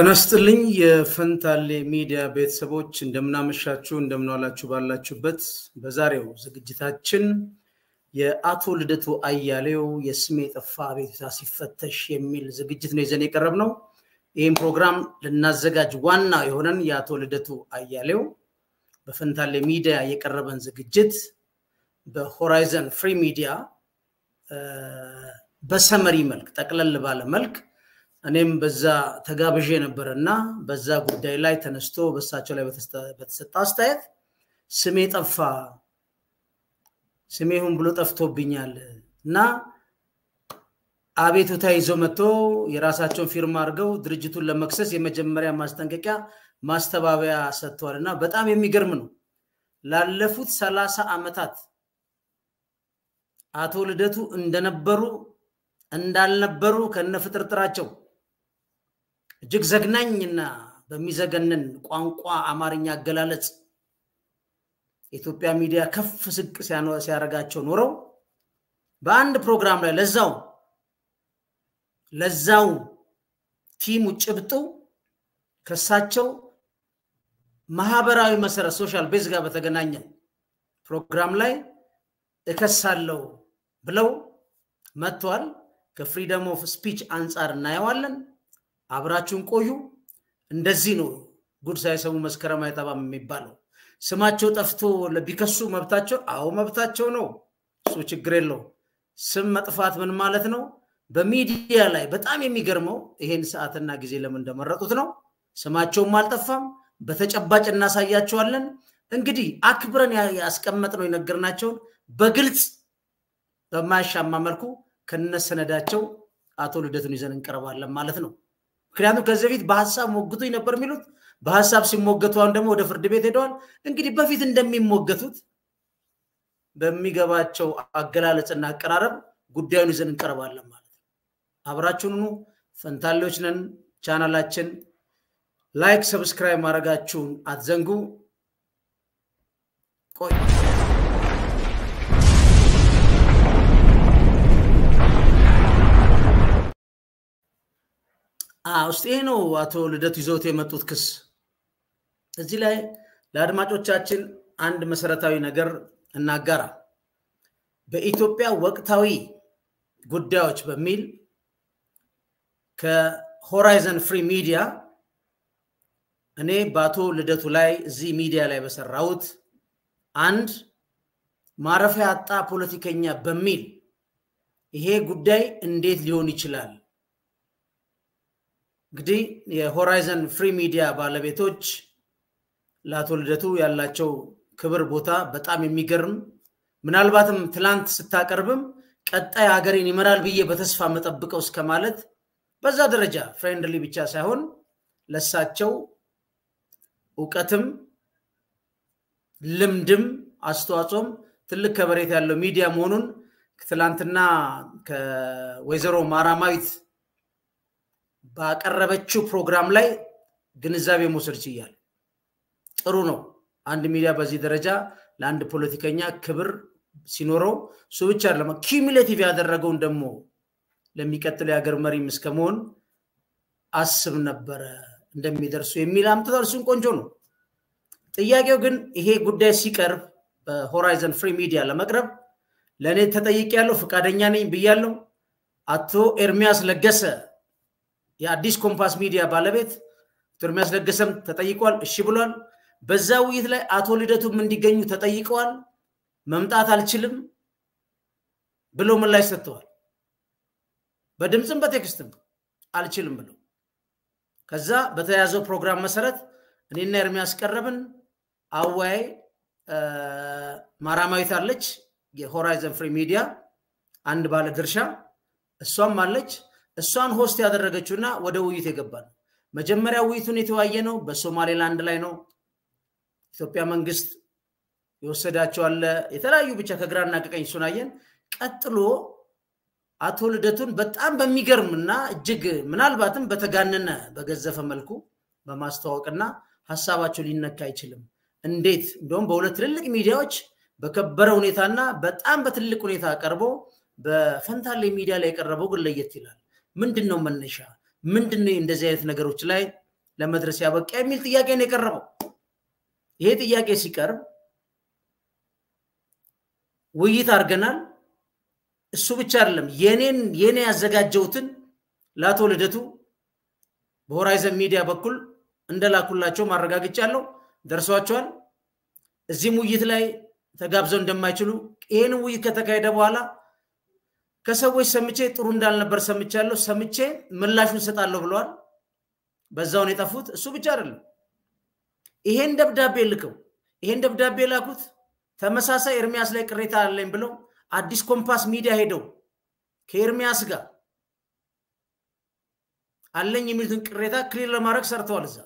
ተነስጥልኝ የፈንታሌ ሚዲያ ቤተሰቦች እንደምናመሻችሁ እንደምናዋላችሁ ባላችሁበት በዛሬው ዝግጅታችን የአቶ ልደቱ አያሌው የስሜ ጠፋ ቤትታ ሲፈተሽ የሚል ዝግጅት ነው ይዘን የቀረብ ነው። ይህም ፕሮግራም ልናዘጋጅ ዋና የሆነን የአቶ ልደቱ አያሌው በፈንታሌ ሚዲያ የቀረበን ዝግጅት በሆራይዘን ፍሪ ሚዲያ በሰመሪ መልክ ጠቅለል ባለ መልክ እኔም በዛ ተጋብዤ ነበር እና በዛ ጉዳይ ላይ ተነስቶ በሳቸው ላይ በተሰጠ አስተያየት ስሜ ጠፋ፣ ስሜ ሁን ብሎ ጠፍቶብኛል እና አቤቱታ ይዞ መጥቶ የራሳቸውን ፊርማ አድርገው ድርጅቱን ለመክሰስ የመጀመሪያ ማስጠንቀቂያ ማስተባበያ ሰጥተዋል እና በጣም የሚገርም ነው። ላለፉት ሰላሳ ዓመታት አቶ ልደቱ እንደነበሩ እንዳልነበሩ ከነ ፍጥርጥራቸው። እጅግ ዘግናኝና በሚዘገንን ቋንቋ አማርኛ አገላለጽ የኢትዮጵያ ሚዲያ ከፍ ስቅ ሲያደርጋቸው ኖረው በአንድ ፕሮግራም ላይ ለዛው ለዛው ቲሙ ጭብጡ ከሳቸው ማህበራዊ መሰረት ሶሻል ቤዝ ጋር በተገናኘ ፕሮግራም ላይ እከሳለው ብለው መጥተዋል። ከፍሪደም ኦፍ ስፒች አንጻር እናየዋለን። አብራችሁን ቆዩ። እንደዚህ ነው ጉድ ሳይሰሙ መስከረም አይጠባም የሚባለው። ስማቸው ጠፍቶ ቢከሱ መብታቸው፣ አዎ መብታቸው ነው። እሱ ችግር የለው። ስም መጥፋት ምን ማለት ነው? በሚዲያ ላይ በጣም የሚገርመው ይሄን ሰዓትና ጊዜ ለምን እንደመረጡት ነው። ስማቸውም አልጠፋም፣ በተጨባጭ እናሳያቸዋለን። እንግዲህ አክብረን ያስቀመጥነው የነገርናቸውን በግልጽ በማያሻማ መልኩ ከነሰነዳቸው አቶ ልደቱን ይዘን እንቀርባለን ማለት ነው። ምክንያቱም ከዚህ በፊት በሀሳብ ሞግቱኝ ነበር የሚሉት በሀሳብ ሲሞገቱ አሁን ደግሞ ወደ ፍርድ ቤት ሄደዋል። እንግዲህ በፊት እንደሚሞገቱት በሚገባቸው አገላለጽና አቀራረብ ጉዳዩን ይዘን እንቀርባለን ማለት ነው። አብራችሁኑ ፈንታሌዎች ነን። ቻናላችን ላይክ፣ ሰብስክራይብ ማድረጋችሁን አትዘንጉ። ቆይ ውስጥ ይሄ ነው አቶ ልደቱ ይዘውት የመጡት ክስ። እዚህ ላይ ለአድማጮቻችን አንድ መሰረታዊ ነገር እናጋራ። በኢትዮጵያ ወቅታዊ ጉዳዮች በሚል ከሆራይዘን ፍሪ ሚዲያ እኔ በአቶ ልደቱ ላይ እዚህ ሚዲያ ላይ በሰራሁት አንድ ማረፊያ አጣ ፖለቲከኛ በሚል ይሄ ጉዳይ እንዴት ሊሆን ይችላል እንግዲህ የሆራይዘን ፍሪ ሚዲያ ባለቤቶች ለአቶ ልደቱ ያላቸው ክብር ቦታ በጣም የሚገርም ምናልባትም ትላንት ስታቀርብም ቀጣይ ሀገሬን ይመራል ብዬ በተስፋ መጠብቀው እስከ ማለት በዛ ደረጃ ፍሬንድሊ ብቻ ሳይሆን ለሳቸው እውቀትም ልምድም አስተዋጽኦም ትልቅ ከበሬታ ያለው ሚዲያ መሆኑን ትላንትና ከወይዘሮ ማራማዊት ባቀረበችው ፕሮግራም ላይ ግንዛቤ መውሰድ ችያል። ጥሩ ነው። አንድ ሚዲያ በዚህ ደረጃ ለአንድ ፖለቲከኛ ክብር ሲኖረው እሱ ብቻ አይደለም፣ ኪሚሌቲቭ ያደረገውን ደግሞ ለሚቀጥለው የሀገር መሪም እስከመሆን አስብ ነበረ እንደሚደርሱ የሚል አምጥቷል። እሱን ቆንጆ ነው። ጥያቄው ግን ይሄ ጉዳይ ሲቀርብ በሆራይዘን ፍሪ ሚዲያ ለመቅረብ ለእኔ ተጠይቅ ያለው ፈቃደኛ ነኝ ብያለው። አቶ ኤርሚያስ ለገሰ የአዲስ ኮምፓስ ሚዲያ ባለቤት ዶክተር ኤርሚያስ ተጠይቋል፣ እሺ ብሏል። በዛ ውይይት ላይ አቶ ልደቱም እንዲገኙ ተጠይቀዋል። መምጣት አልችልም ብሎ ምላሽ ሰጥተዋል። በድምፅም በቴክስትም አልችልም ብሎ ከዛ በተያዘው ፕሮግራም መሰረት እኔና ኤርሚያስ ቀረብን። አወያይ ማራማዊት አለች፣ የሆራይዘን ፍሪ ሚዲያ አንድ ባለ ድርሻ እሷም አለች። እሷን ሆስት ያደረገችውና ወደ ውይይት የገባ ነው። መጀመሪያ ውይይቱን የተወያየ ነው በሶማሌላንድ ላይ ነው። ኢትዮጵያ መንግስት የወሰዳቸው አለ የተለያዩ ብቻ ከግራና ከቀኝ እሱን አየን። ቀጥሎ አቶ ልደቱን በጣም በሚገርም እና እጅግ ምናልባትም በተጋነነ በገዘፈ መልኩ በማስተዋወቅና ሀሳባቸው ሊነካ አይችልም እንዴት እንደውም በሁለት ትልልቅ ሚዲያዎች በከበረ ሁኔታና በጣም በትልቅ ሁኔታ ቀርቦ በፈንታሌ ሚዲያ ላይ የቀረበው ግን ለየት ይላል። ምንድን ነው መነሻ? ምንድን ነው እንደዚህ አይነት ነገሮች ላይ ለመድረስ ያበቃ የሚል ጥያቄ ነው የቀረበው። ይሄ ጥያቄ ሲቀርብ ውይይት አድርገናል። እሱ ብቻ አይደለም የኔን የኔ ያዘጋጀውትን ለአቶ ልደቱ በሆራይዘን ሚዲያ በኩል እንደላኩላቸው ማረጋግጫለሁ። ደርሷቸዋል። እዚህም ውይይት ላይ ተጋብዘው እንደማይችሉ ይህንም ውይይት ከተካሄደ በኋላ ከሰዎች ሰምቼ ጥሩ እንዳልነበር ሰምቻለሁ፣ ሰምቼ ምላሹን ሰጣለሁ ብለዋል። በዛውን የጠፉት እሱ ብቻ አይደለም። ይሄን ደብዳቤ ልከው ይሄን ደብዳቤ ላኩት ተመሳሳይ ኤርሚያስ ላይ ቅሬታ አለኝ ብለው አዲስ ኮምፓስ ሚዲያ ሄደው ከኤርሚያስ ጋር አለኝ የሚሉትን ቅሬታ ክሊር ለማድረግ ሰርተዋል። እዛ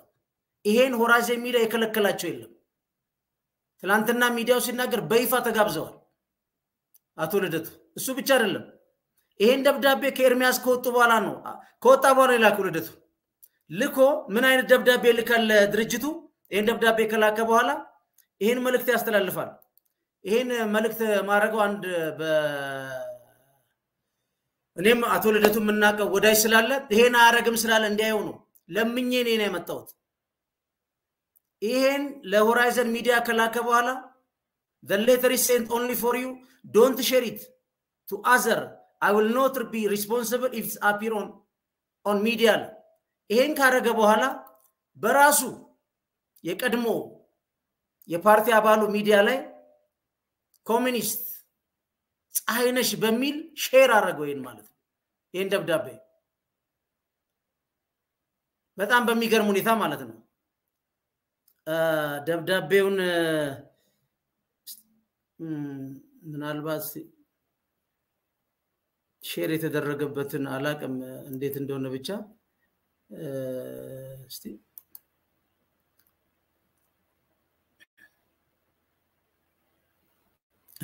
ይሄን ሆራይዘን ሚዲያ የከለከላቸው የለም። ትላንትና ሚዲያው ሲናገር በይፋ ተጋብዘዋል አቶ ልደቱ። እሱ ብቻ አይደለም ይሄን ደብዳቤ ከኤርሚያስ ከወጡ በኋላ ነው ከወጣ በኋላ የላከው ልደቱ። ልኮ ምን አይነት ደብዳቤ ልከለ ድርጅቱ ይህን ደብዳቤ ከላከ በኋላ ይህን መልእክት ያስተላልፋል። ይህን መልእክት ማድረገው አንድ እኔም አቶ ልደቱ የምናውቀው ወዳጅ ስላለ ይሄን አያረግም ስላለ እንዲያየው ነው ለምኜ እኔ ነው የመጣሁት። ይሄን ለሆራይዘን ሚዲያ ከላከ በኋላ ሌተር ሴንት ኦንሊ ፎር ዩ ዶንት ሼር ኢት ቱ አዘር አይ ዊል ኖት ቢ ሪስፖንስብል ኢፍ አፒር ኦን ሚዲያ አለ። ይሄን ካረገ በኋላ በራሱ የቀድሞ የፓርቲ አባሉ ሚዲያ ላይ ኮሚኒስት ፀሐይነሽ በሚል ሼር አደረገው። ይህን ማለት ነው። ይህን ደብዳቤ በጣም በሚገርም ሁኔታ ማለት ነው። ደብዳቤውን ምናልባት ሼር የተደረገበትን አላቅም እንዴት እንደሆነ ብቻ እስቲ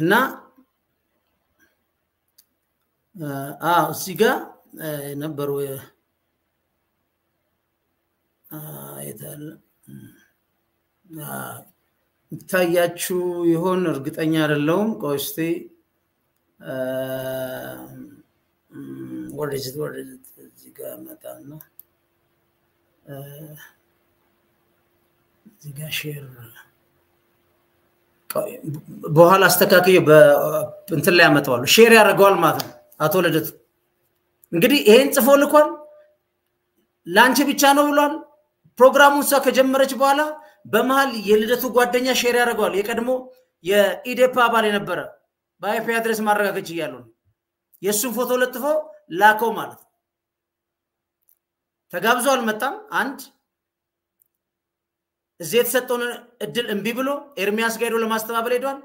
እና እዚህ ጋ ነበሩ ይታያችሁ ይሆን እርግጠኛ አይደለውም። ቆይ እስቲ ወደጅት ወደጅት እዚህ ጋር መጣና እዚህ ጋር ሼር በኋላ አስተካክዬ እንትን ላይ ያመጣዋለሁ። ሼር ያደርገዋል ማለት ነው። አቶ ልደቱ እንግዲህ ይሄን ጽፎ ልኳል። ለአንቺ ብቻ ነው ብሏል። ፕሮግራሙን እሷ ከጀመረች በኋላ በመሀል የልደቱ ጓደኛ ሼር ያደርገዋል። የቀድሞ የኢዴፓ አባል የነበረ በአይፒ አድሬስ ማረጋገጭ እያሉ ነው የእሱን ፎቶ ለጥፎ ላከው ማለት ነው። ተጋብዞ አልመጣም። አንድ እዚህ የተሰጠውን እድል እምቢ ብሎ ኤርሚያስ ጋር ሄዶ ለማስተባበል ሄዷል።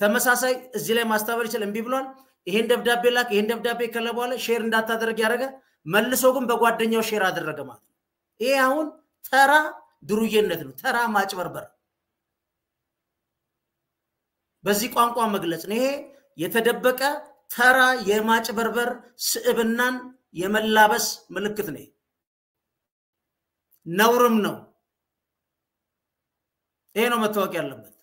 ተመሳሳይ እዚህ ላይ ማስተባበል ይችል እምቢ ብሏል። ይሄን ደብዳቤ ላክ፣ ይሄን ደብዳቤ ከለ በኋላ ሼር እንዳታደርግ ያደረገ መልሶ ግን በጓደኛው ሼር አደረገ ማለት ነው። ይሄ አሁን ተራ ድሩዬነት ነው፣ ተራ ማጭበርበር፣ በዚህ ቋንቋ መግለጽ ነው። ይሄ የተደበቀ ተራ የማጭበርበር ስዕብናን የመላበስ ምልክት ነ ነውርም ነው። ይሄ ነው መታወቅ ያለበት።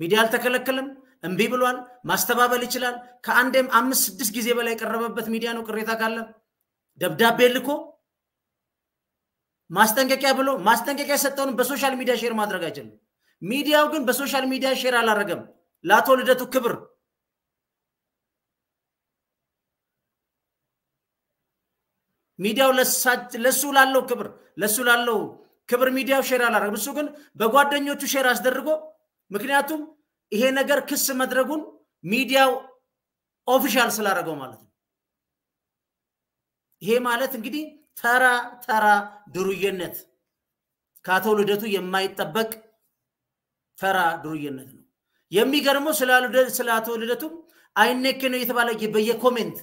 ሚዲያ አልተከለከልም እምቢ ብሏል፣ ማስተባበል ይችላል። ከአንዴም አምስት ስድስት ጊዜ በላይ የቀረበበት ሚዲያ ነው። ቅሬታ ካለ ደብዳቤ ልኮ ማስጠንቀቂያ ብሎ ማስጠንቀቂያ የሰጠውን በሶሻል ሚዲያ ሼር ማድረግ አይችልም። ሚዲያው ግን በሶሻል ሚዲያ ሼር አላረገም። ለአቶ ልደቱ ክብር ሚዲያው ለሱ ላለው ክብር ለሱ ላለው ክብር ሚዲያው ሼር አላረግም። እሱ ግን በጓደኞቹ ሼር አስደርጎ ምክንያቱም ይሄ ነገር ክስ መድረጉን ሚዲያው ኦፊሻል ስላደረገው ማለት ነው። ይሄ ማለት እንግዲህ ተራ ተራ ድሩየነት ከአቶ ልደቱ የማይጠበቅ ተራ ድሩየነት ነው። የሚገርመው ስለ አቶ ልደቱም ነው የተባለ በየኮሜንት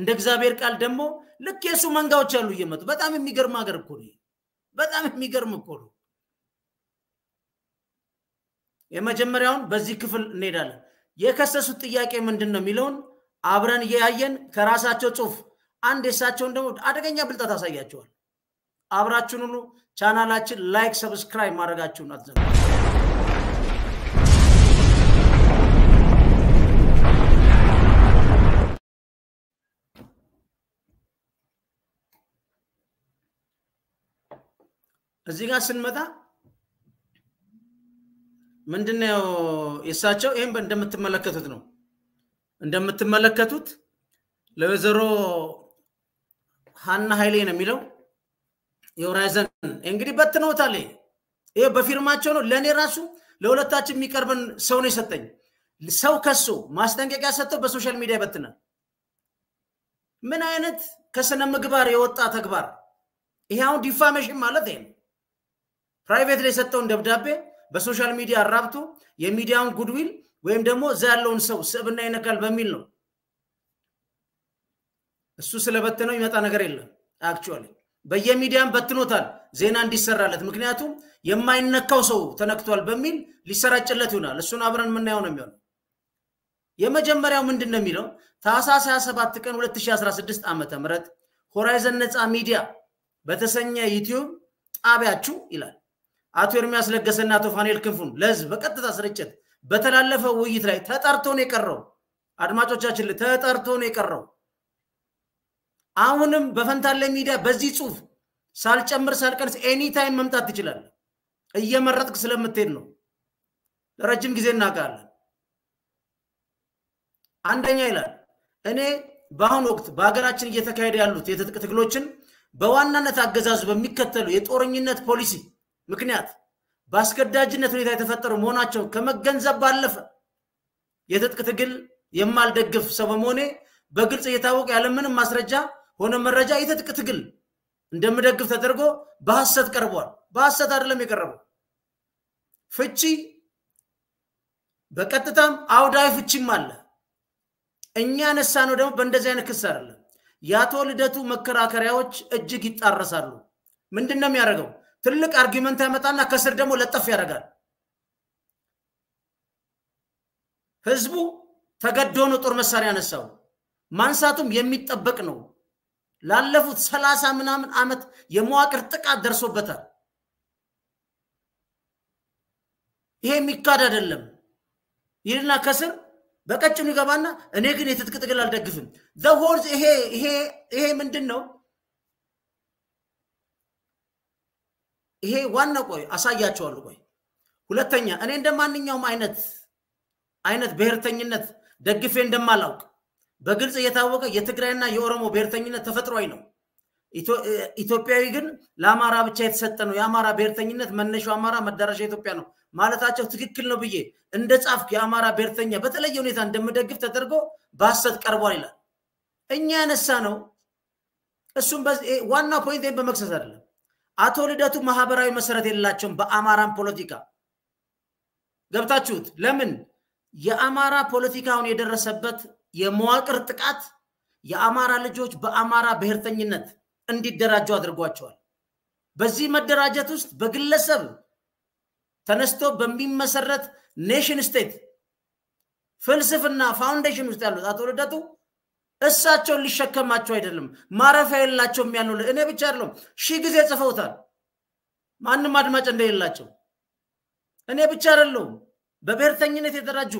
እንደ እግዚአብሔር ቃል ደግሞ ልክ የእሱ መንጋዎች አሉ እየመጡ በጣም የሚገርም ሀገር እኮ ነው። በጣም የሚገርም እኮ ነው። የመጀመሪያውን በዚህ ክፍል እንሄዳለን። የከሰሱት ጥያቄ ምንድን ነው የሚለውን አብረን እያየን ከራሳቸው ጽሁፍ አንድ የሳቸውን ደግሞ አደገኛ ብልጠት አሳያቸዋል። አብራችሁን ሁሉ ቻናላችን ላይክ፣ ሰብስክራይብ ማድረጋችሁን አትዘንጉ። እዚህ ጋር ስንመጣ ምንድነው የእሳቸው ይህም እንደምትመለከቱት ነው እንደምትመለከቱት ለወይዘሮ ሀና ሀይሌ ነው የሚለው የሆራይዘን እንግዲህ በትነውታል። ይሄ በፊርማቸው ነው። ለእኔ ራሱ ለሁለታችን የሚቀርብን ሰው ነው የሰጠኝ። ሰው ከሶ ማስጠንቀቂያ ሰጥተው በሶሻል ሚዲያ ይበትናል። ምን አይነት ከስነ ምግባር የወጣ ተግባር! ይሄ አሁን ዲፋሜሽን ማለት ይሄ ነው። ፕራይቬት ላይ የሰጠውን ደብዳቤ በሶሻል ሚዲያ አራብቶ የሚዲያውን ጉድዊል ወይም ደግሞ እዛ ያለውን ሰው ስብና ይነካል በሚል ነው። እሱ ስለበትነው ይመጣ ነገር የለም። አክቹዋሊ በየሚዲያም በትኖታል ዜና እንዲሰራለት፣ ምክንያቱም የማይነካው ሰው ተነክቷል በሚል ሊሰራጭለት ይሆናል። እሱን አብረን የምናየው ነው የሚሆነው። የመጀመሪያው ምንድን ነው የሚለው ታህሳስ 27 ቀን 2016 ዓ ም ሆራይዘን ነፃ ሚዲያ በተሰኘ ዩትዩብ ጣቢያችሁ ይላል አቶ ኤርሚያስ ለገሰና አቶ ፋኔል ክንፉን ለህዝብ በቀጥታ ስርጭት በተላለፈ ውይይት ላይ ተጠርቶ ነው የቀረው። አድማጮቻችን ተጠርቶ ነው የቀረው። አሁንም በፈንታለ ሚዲያ በዚህ ጽሁፍ ሳልጨምር ሳልቀንስ ኤኒታይም መምጣት ትችላለህ። እየመረጥክ ስለምትሄድ ነው። ለረጅም ጊዜ እናውቃለን። አንደኛ ይላል እኔ በአሁኑ ወቅት በሀገራችን እየተካሄደ ያሉት የትጥቅ ትግሎችን በዋናነት አገዛዙ በሚከተሉ የጦረኝነት ፖሊሲ ምክንያት በአስገዳጅነት ሁኔታ የተፈጠሩ መሆናቸውን ከመገንዘብ ባለፈ የትጥቅ ትግል የማልደግፍ ሰው በመሆኔ በግልጽ እየታወቀ ያለምንም ማስረጃ ሆነ መረጃ የትጥቅ ትግል እንደምደግፍ ተደርጎ በሐሰት ቀርቧል። በሐሰት አይደለም የቀረበው ፍቺ፣ በቀጥታም አውዳዊ ፍቺም አለ። እኛ ነሳ ነው ደግሞ በእንደዚህ አይነት ክስ አይደለም። የአቶ ልደቱ መከራከሪያዎች እጅግ ይጣረሳሉ። ምንድን ነው የሚያደርገው? ትልቅ አርጊመንት ያመጣና ከስር ደግሞ ለጠፍ ያደርጋል። ህዝቡ ተገዶ ነው ጦር መሳሪያ ያነሳው። ማንሳቱም የሚጠበቅ ነው። ላለፉት ሰላሳ ምናምን ዓመት የመዋቅር ጥቃት ደርሶበታል። ይሄ የሚካድ አይደለም። ይህና ከስር በቀጭኑ ይገባና እኔ ግን የትጥቅ ትግል አልደግፍም ዘሆል ይሄ ይሄ ምንድን ነው ይሄ ዋና ቆይ አሳያቸዋለሁ። ቆይ ሁለተኛ እኔ እንደ ማንኛውም አይነት አይነት ብሔርተኝነት ደግፌ እንደማላውቅ በግልጽ እየታወቀ የትግራይና የኦሮሞ ብሔርተኝነት ተፈጥሯዊ ነው። ኢትዮጵያዊ ግን ለአማራ ብቻ የተሰጠ ነው። የአማራ ብሔርተኝነት መነሻው አማራ መዳረሻ ኢትዮጵያ ነው ማለታቸው ትክክል ነው ብዬ እንደ ጻፍ የአማራ ብሔርተኛ በተለየ ሁኔታ እንደምደግፍ ተደርጎ በሐሰት ቀርቧል ይላል። እኛ ያነሳ ነው። እሱም ዋና ፖይንት በመክሰስ አይደለም አቶ ልደቱ ማህበራዊ መሰረት የሌላቸውም በአማራን ፖለቲካ ገብታችሁት። ለምን የአማራ ፖለቲካ አሁን የደረሰበት የመዋቅር ጥቃት የአማራ ልጆች በአማራ ብሔርተኝነት እንዲደራጁ አድርጓቸዋል። በዚህ መደራጀት ውስጥ በግለሰብ ተነስቶ በሚመሰረት ኔሽን ስቴት ፍልስፍና ፋውንዴሽን ውስጥ ያሉት አቶ ልደቱ እሳቸውን ሊሸከማቸው አይደለም። ማረፊያ የላቸውም ያሉ እኔ ብቻ አይደለም፣ ሺህ ጊዜ ጽፈውታል። ማንም አድማጭ እንደሌላቸው እኔ ብቻ አይደለሁም። በብሔርተኝነት የተደራጁ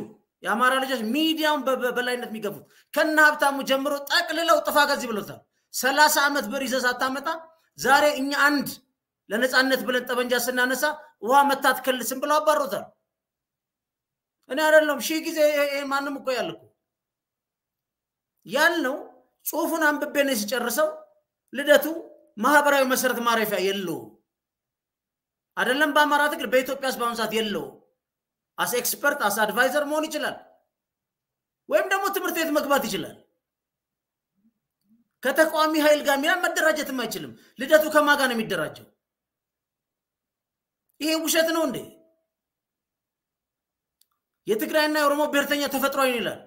የአማራ ልጆች ሚዲያውን በበላይነት የሚገፉት ከነ ሀብታሙ ጀምሮ ጠቅልለው ጥፋ ገዚ ብሎታል። ሰላሳ ዓመት ብር ይዘህ ሳታመጣ ዛሬ እኛ አንድ ለነፃነት ብለን ጠመንጃ ስናነሳ ውሃ መታት ከልስም ብለው አባሮታል። እኔ አይደለም ሺህ ጊዜ ማንም እኮ ያልኩ ያልነው ጽሁፉን አንብቤ ነው ሲጨርሰው ልደቱ ማህበራዊ መሰረት ማረፊያ የለው አይደለም በአማራ ትግል በኢትዮጵያ ውስጥ በአሁኑ ሰዓት የለው አስ ኤክስፐርት አስ አድቫይዘር መሆን ይችላል፣ ወይም ደግሞ ትምህርት ቤት መግባት ይችላል። ከተቃዋሚ ኃይል ጋር ሚና መደራጀትም አይችልም። ልደቱ ከማጋ ነው የሚደራጀው? ይሄ ውሸት ነው እንዴ? የትግራይና የኦሮሞ ብሔርተኛ ተፈጥሯዊ ይላል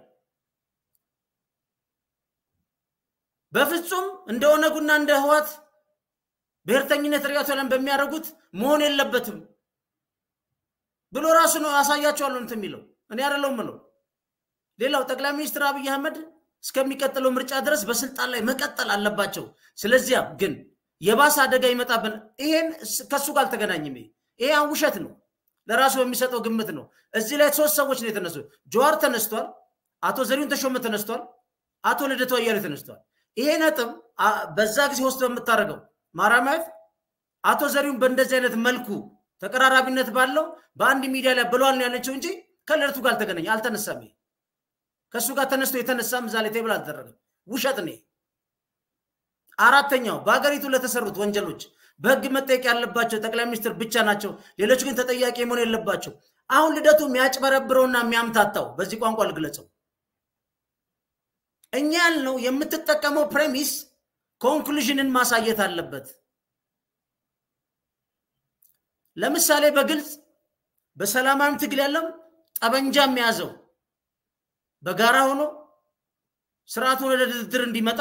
በፍጹም እንደ ኦነጉና እንደ ህዋት ብሔርተኝነት ርዕዮተ ዓለም በሚያደርጉት መሆን የለበትም ብሎ ራሱ ነው አሳያቸዋለሁ እንትን የሚለው እኔ አይደለሁም ምለው። ሌላው ጠቅላይ ሚኒስትር አብይ አህመድ እስከሚቀጥለው ምርጫ ድረስ በስልጣን ላይ መቀጠል አለባቸው። ስለዚያ ግን የባሰ አደጋ ይመጣብን። ይሄን ከሱ ጋር አልተገናኝም። ይሄ አሁን ውሸት ነው፣ ለራሱ በሚሰጠው ግምት ነው። እዚህ ላይ ሶስት ሰዎች ነው የተነሱ። ጀዋር ተነስቷል፣ አቶ ዘሪሁን ተሾመ ተነስቷል፣ አቶ ልደቱ አያሌው ተነስቷል። ይሄ ነጥብ በዛ ጊዜ ውስጥ በምታደርገው ማራማት አቶ ዘሪሁን በእንደዚህ አይነት መልኩ ተቀራራቢነት ባለው በአንድ ሚዲያ ላይ ብሏል ነው ያለችው እንጂ ከለርቱ ጋር አልተገናኘ አልተነሳም። ይሄ ከእሱ ጋር ተነስቶ የተነሳም እዛ ላይ ቴብል አልተደረገም። ውሸት ነው። አራተኛው በሀገሪቱ ለተሰሩት ወንጀሎች በህግ መጠየቅ ያለባቸው ጠቅላይ ሚኒስትር ብቻ ናቸው። ሌሎች ግን ተጠያቂ መሆን የለባቸው። አሁን ልደቱ የሚያጭበረብረውና የሚያምታታው በዚህ ቋንቋ ልግለጸው እኛ ያልነው የምትጠቀመው ፕሬሚስ ኮንክሉዥንን ማሳየት አለበት። ለምሳሌ በግልጽ በሰላማዊ ትግል ያለው ጠበንጃ የሚያዘው በጋራ ሆኖ ስርዓቱ ወደ ድርድር እንዲመጣ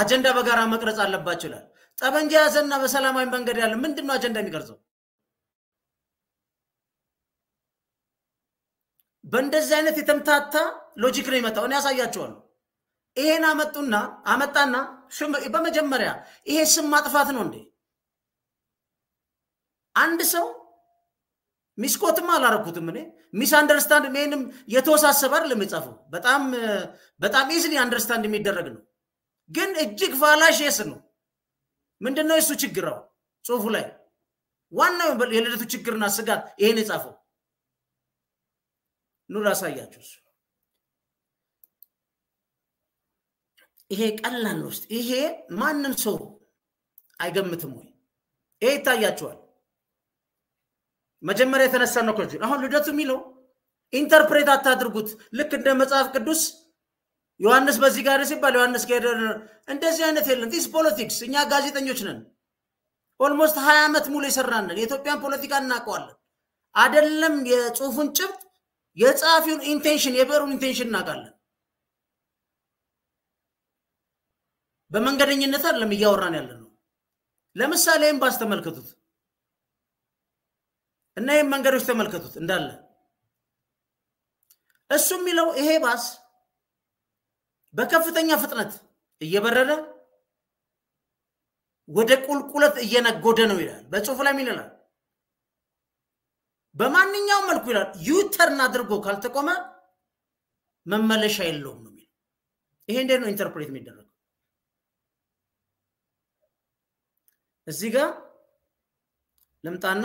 አጀንዳ በጋራ መቅረጽ አለባቸው ይላል። ጠበንጃ ያዘና በሰላማዊ መንገድ ያለ ምንድን ነው አጀንዳ የሚቀርጸው? በእንደዚህ አይነት የተምታታ ሎጂክ ነው ይመጣው። እኔ ያሳያቸዋለሁ። ይሄን አመጡና አመጣና በመጀመሪያ ይሄ ስም ማጥፋት ነው እንዴ? አንድ ሰው ሚስኮትም አላረኩትም እኔ ሚስ አንደርስታንድ ይህንም የተወሳሰበ አይደል የጻፈው። በጣም በጣም ኢዝሊ አንደርስታንድ የሚደረግ ነው፣ ግን እጅግ ፋላሽ የስ ነው። ምንድን ነው የእሱ ችግር? ጽሁፉ ላይ ዋናው የልደቱ ችግርና ስጋት ይሄን የጻፈው ኑ ላሳያችሁ እሱ ይሄ ቀላል ውስጥ ይሄ ማንም ሰው አይገምትም ወይ? ይሄ ይታያቸዋል። መጀመሪያ የተነሳ ነው ከጁ አሁን ልደቱ የሚለው ኢንተርፕሬት አታድርጉት። ልክ እንደ መጽሐፍ ቅዱስ ዮሐንስ በዚህ ጋር ሲባል ዮሐንስ ጋር እንደዚህ አይነት የለም። ዲስ ፖለቲክስ እኛ ጋዜጠኞች ነን። ኦልሞስት ሀያ ዓመት ሙሉ የሰራንን የኢትዮጵያን ፖለቲካ እናውቀዋለን። አደለም የጽሁፉን ጭብጥ የጸሐፊውን ኢንቴንሽን የብዕሩን ኢንቴንሽን እናውቃለን። በመንገደኝነት አይደለም እያወራን ያለ ነው። ለምሳሌ ኤምባስ ተመልከቱት እና ይህም መንገዶች ተመልከቱት እንዳለ እሱ የሚለው ይሄ ባስ በከፍተኛ ፍጥነት እየበረረ ወደ ቁልቁለት እየነጎደ ነው ይላል። በጽሁፍ ላይ ይለላል። በማንኛውም መልኩ ይላል ዩተርን አድርጎ ካልተቆመ መመለሻ የለውም ነው የሚለው። ይሄ እንዴት ነው ኢንተርፕሬት የሚደረገው? እዚህ ጋር ልምጣና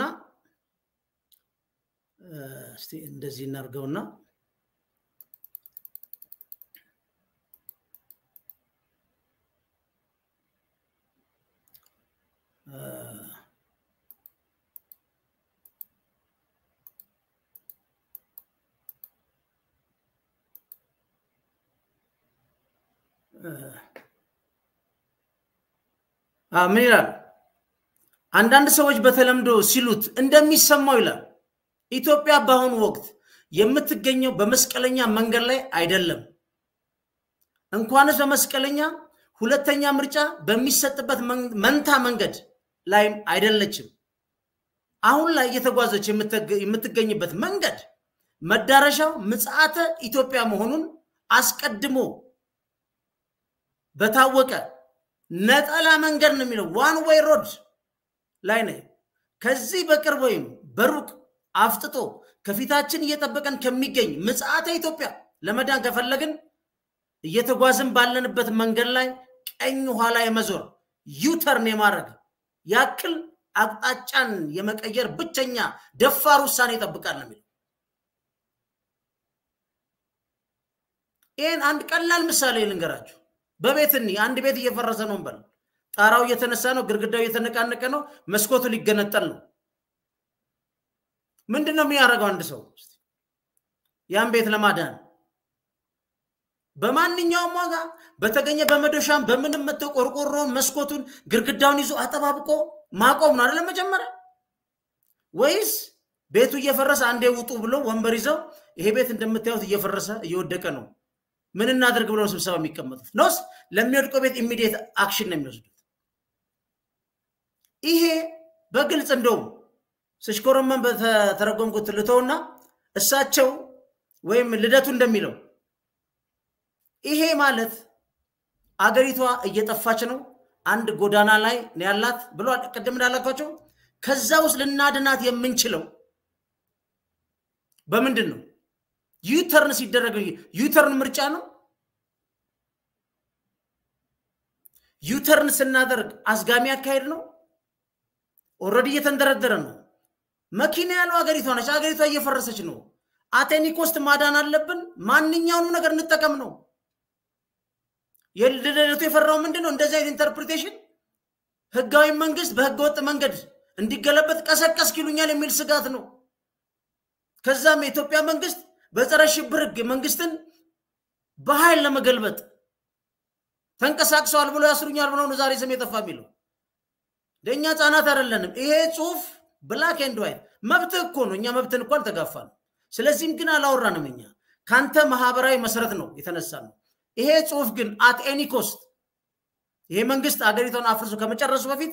እስቲ እንደዚህ እናርገውና ምን ይላል? አንዳንድ ሰዎች በተለምዶ ሲሉት እንደሚሰማው ይላል። ኢትዮጵያ በአሁኑ ወቅት የምትገኘው በመስቀለኛ መንገድ ላይ አይደለም። እንኳንስ በመስቀለኛ ሁለተኛ ምርጫ በሚሰጥበት መንታ መንገድ ላይም አይደለችም። አሁን ላይ እየተጓዘች የምትገኝበት መንገድ መዳረሻው ምጽአተ ኢትዮጵያ መሆኑን አስቀድሞ በታወቀ ነጠላ መንገድ ነው የሚለው ዋን ዌይ ሮድ ላይ ነው። ከዚህ በቅርብ ወይም በሩቅ አፍጥጦ ከፊታችን እየጠበቀን ከሚገኝ ምጽአተ ኢትዮጵያ ለመዳን ከፈለግን እየተጓዝን ባለንበት መንገድ ላይ ቀኝ ኋላ የመዞር ዩተርን የማድረግ ያክል አቅጣጫን የመቀየር ብቸኛ ደፋር ውሳኔ ይጠብቃል ነው የሚለው። ይህን አንድ ቀላል ምሳሌ ልንገራችሁ። በቤት እኒ አንድ ቤት እየፈረሰ ነው እንበል። ጣራው እየተነሳ ነው፣ ግድግዳው እየተነቃነቀ ነው፣ መስኮቱ ሊገነጠል ነው። ምንድን ነው የሚያደርገው አንድ ሰው ያን ቤት ለማዳን በማንኛውም ዋጋ በተገኘ በመዶሻም በምንም መተው ቆርቆሮውን መስኮቱን ግድግዳውን ይዞ አጠባብቆ ማቆም ነው አይደለም መጀመሪያ ወይስ ቤቱ እየፈረሰ አንዴ ውጡ ብሎ ወንበር ይዘው ይሄ ቤት እንደምታዩት እየፈረሰ እየወደቀ ነው ምን እናደርግ ብለው ስብሰባ የሚቀመጡት ኖስ ለሚወድቀው ቤት ኢሚዲየት አክሽን ነው የሚወስዱት ይሄ በግልጽ እንደው ስሽኮረመን በተረጎምኩት ልተውና እሳቸው ወይም ልደቱ እንደሚለው ይሄ ማለት አገሪቷ እየጠፋች ነው፣ አንድ ጎዳና ላይ ያላት ብሏል። ቅድም እንዳላኳቸው ከዛ ውስጥ ልናድናት የምንችለው በምንድን ነው? ዩተርን ሲደረግ ዩተርን ምርጫ ነው። ዩተርን ስናደርግ አዝጋሚ አካሄድ ነው። ኦልሬዲ እየተንደረደረ ነው። መኪና ያለው ሀገሪቷ ነች። ሀገሪቷ እየፈረሰች ነው። አቴኒ ኮስት ማዳን አለብን። ማንኛውንም ነገር እንጠቀም ነው የልደቱ የፈራው ምንድን ነው? እንደዚህ አይነት ኢንተርፕሪቴሽን ህጋዊ መንግስት በህገወጥ መንገድ እንዲገለበጥ ቀሰቀስ ኪሉኛል የሚል ስጋት ነው። ከዛም የኢትዮጵያ መንግስት በጸረ ሽብር ህግ መንግስትን በኃይል ለመገልበጥ ተንቀሳቅሰዋል ብሎ ያስሩኛል ብለው ነው ዛሬ ስም የጠፋ የሚለው። ለእኛ ህፃናት አይደለንም። ይሄ ጽሁፍ ብላክ ኤንድ ዋይት መብትህ እኮ ነው። እኛ መብትን እኮ አልተጋፋንም። ስለዚህም ግን አላወራንም። እኛ ከአንተ ማህበራዊ መሰረት ነው የተነሳ ነው። ይሄ ጽሁፍ ግን አት ኤኒ ኮስት ይሄ መንግስት አገሪቷን አፍርሶ ከመጨረሱ በፊት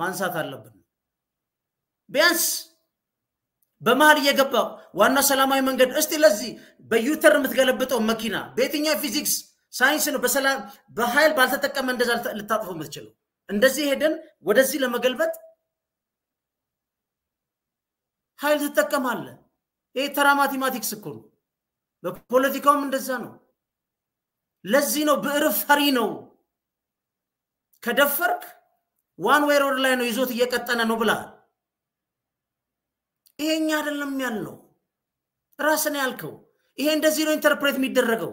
ማንሳት አለብን። ቢያንስ በመሀል እየገባ ዋና ሰላማዊ መንገድ እስቲ ለዚህ በዩተር የምትገለብጠው መኪና በየትኛው ፊዚክስ ሳይንስ ነው በኃይል ባልተጠቀመ እንደዛ ልታጥፎ የምትችለው? እንደዚህ ሄደን ወደዚህ ለመገልበጥ ኃይል ትጠቀማለህ። ይህ ተራ ማቴማቲክስ እኮ ነው። በፖለቲካውም እንደዛ ነው። ለዚህ ነው ብዕር ፈሪ ነው። ከደፈርክ ዋን ዌይ ሮድ ላይ ነው ይዞት እየቀጠነ ነው ብላል። ይሄኛ አይደለም ያልነው፣ ራስን ያልከው ይሄ እንደዚህ ነው ኢንተርፕሬት የሚደረገው።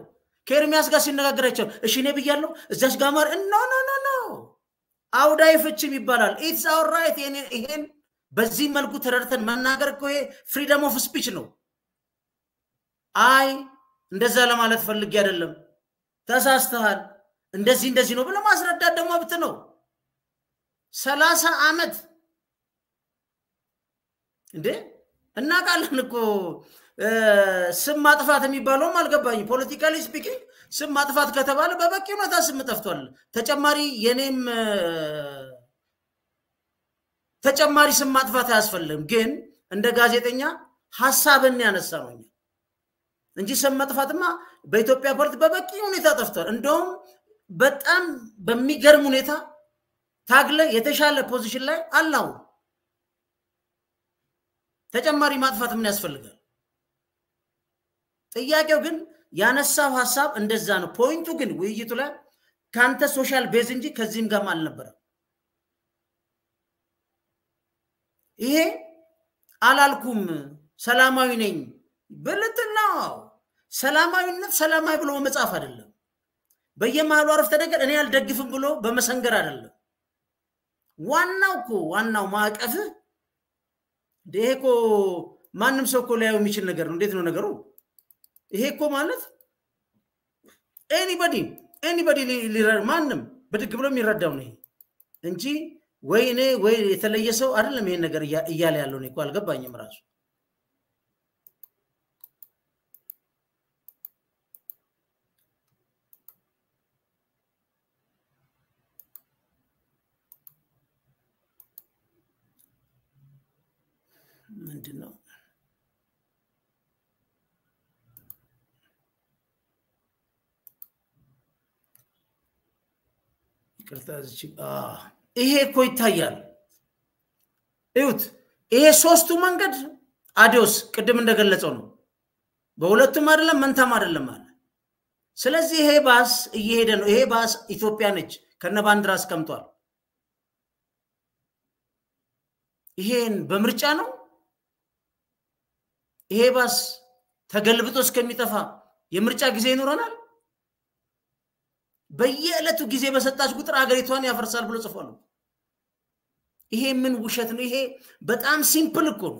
ከኤርሚያስ ጋር ሲነጋገራቸው እሺ እኔ ብያለሁ እዚያች ጋር ማር ኖ ኖ ኖ አውዳይ ፍችም ይባላል። ኢትስ አወር ራይት። ይሄን በዚህ መልኩ ተረድተን መናገር እኮ ይሄ ፍሪደም ኦፍ ስፒች ነው። አይ እንደዛ ለማለት ፈልጌ አይደለም፣ ተሳስተሃል፣ እንደዚህ እንደዚህ ነው ብለህ ማስረዳት ደግሞ መብት ነው። ሰላሳ ዓመት እንዴ እናውቃለን እኮ ስም ማጥፋት የሚባለውም አልገባኝ ፖለቲካሊ ስፒኪንግ ስም ማጥፋት ከተባለ በበቂ ሁኔታ ስም ጠፍቷል። ተጨማሪ የኔም ተጨማሪ ስም ማጥፋት አያስፈልግም። ግን እንደ ጋዜጠኛ ሀሳብን ያነሳ ነው እንጂ ስም መጥፋትማ በኢትዮጵያ ፖለቲ በበቂ ሁኔታ ጠፍቷል። እንደውም በጣም በሚገርም ሁኔታ ታግለ የተሻለ ፖዚሽን ላይ አላው። ተጨማሪ ማጥፋት ምን ያስፈልጋል? ጥያቄው ግን ያነሳው ሀሳብ እንደዛ ነው። ፖይንቱ ግን ውይይቱ ላይ ከአንተ ሶሻል ቤዝ እንጂ ከዚህም ጋርም አልነበረም። ይሄ አላልኩም ሰላማዊ ነኝ ብልትና ሰላማዊነት ሰላማዊ ብሎ በመጻፍ አይደለም። በየመሃሉ አረፍተ ነገር እኔ አልደግፍም ብሎ በመሰንገር አይደለም። ዋናው እኮ ዋናው ማዕቀፍህ ይሄ እኮ ማንም ሰው እኮ ሊያየው የሚችል ነገር ነው። እንዴት ነው ነገሩ? ይሄ እኮ ማለት ኤኒበዲ ኤኒበዲ ማንም ብድግ ብሎ የሚረዳው ነው እንጂ ወይ እኔ ወይ የተለየ ሰው አይደለም። ይሄን ነገር እያለ ያለው እኮ አልገባኝም ራሱ ምንድን ነው ይሄ እኮ ይታያል። እዩት። ይሄ ሶስቱ መንገድ አዲዮስ ቅድም እንደገለጸው ነው። በሁለቱም አይደለም መንታም አይደለም አለ። ስለዚህ ይሄ ባስ እየሄደ ነው። ይሄ ባስ ኢትዮጵያ ነች፣ ከነ ባንዲራ አስቀምጧል። ይሄን በምርጫ ነው። ይሄ ባስ ተገልብጦ እስከሚጠፋ የምርጫ ጊዜ ይኖረናል። በየዕለቱ ጊዜ በሰጣች ቁጥር ሀገሪቷን ያፈርሳል ብሎ ጽፏል። ይሄ ምን ውሸት ነው? ይሄ በጣም ሲምፕል እኮ ነው።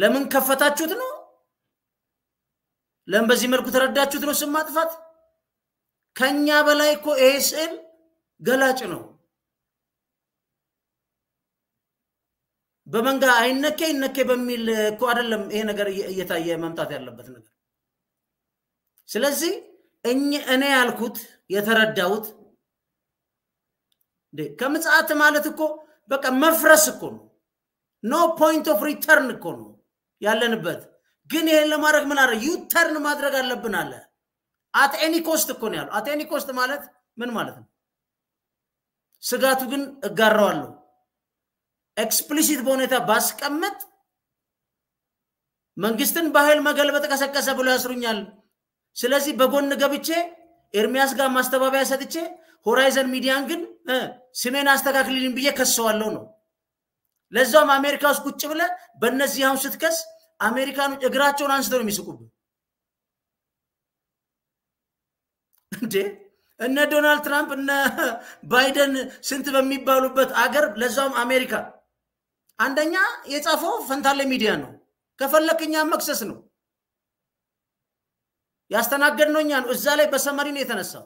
ለምን ከፈታችሁት ነው? ለምን በዚህ መልኩ ተረዳችሁት ነው? ስም ማጥፋት ከኛ በላይ እኮ ይሄ ስዕል ገላጭ ነው። በመንጋ አይነኬ ይነኬ በሚል እኮ አይደለም ይሄ ነገር እየታየ መምጣት ያለበት ነገር። ስለዚህ እኔ ያልኩት የተረዳሁት ከምጽአት ማለት እኮ በቃ መፍረስ እኮ ነው። ኖ ፖይንት ኦፍ ሪተርን እኮ ነው ያለንበት። ግን ይሄን ለማድረግ ምን አለ ዩተርን ማድረግ አለብን አለ። አት ኤኒ ኮስት እኮ ነው ያለው። አት ኤኒ ኮስት ማለት ምን ማለት ነው? ስጋቱ ግን እጋራዋለሁ ኤክስፕሊሲት በሁኔታ ባስቀምጥ መንግስትን በኃይል መገልበጥ ቀሰቀሰ ብሎ ያስሩኛል። ስለዚህ በጎን ገብቼ ኤርሚያስ ጋር ማስተባበያ ሰጥቼ ሆራይዘን ሚዲያን ግን ስሜን አስተካክልልኝ ብዬ ከሰዋለሁ ነው። ለዛውም አሜሪካ ውስጥ ቁጭ ብለ በእነዚህ አሁን ስትከስ አሜሪካኖች እግራቸውን አንስተው ነው የሚስቁብህ። እንዴ እነ ዶናልድ ትራምፕ እነ ባይደን ስንት በሚባሉበት አገር ለዛውም አሜሪካ አንደኛ የጻፈው ፈንታሌ ሚዲያ ነው። ከፈለክኛ መክሰስ ነው። ያስተናገድ ነው እኛ ነው። እዛ ላይ በሰመሪ ነው የተነሳው።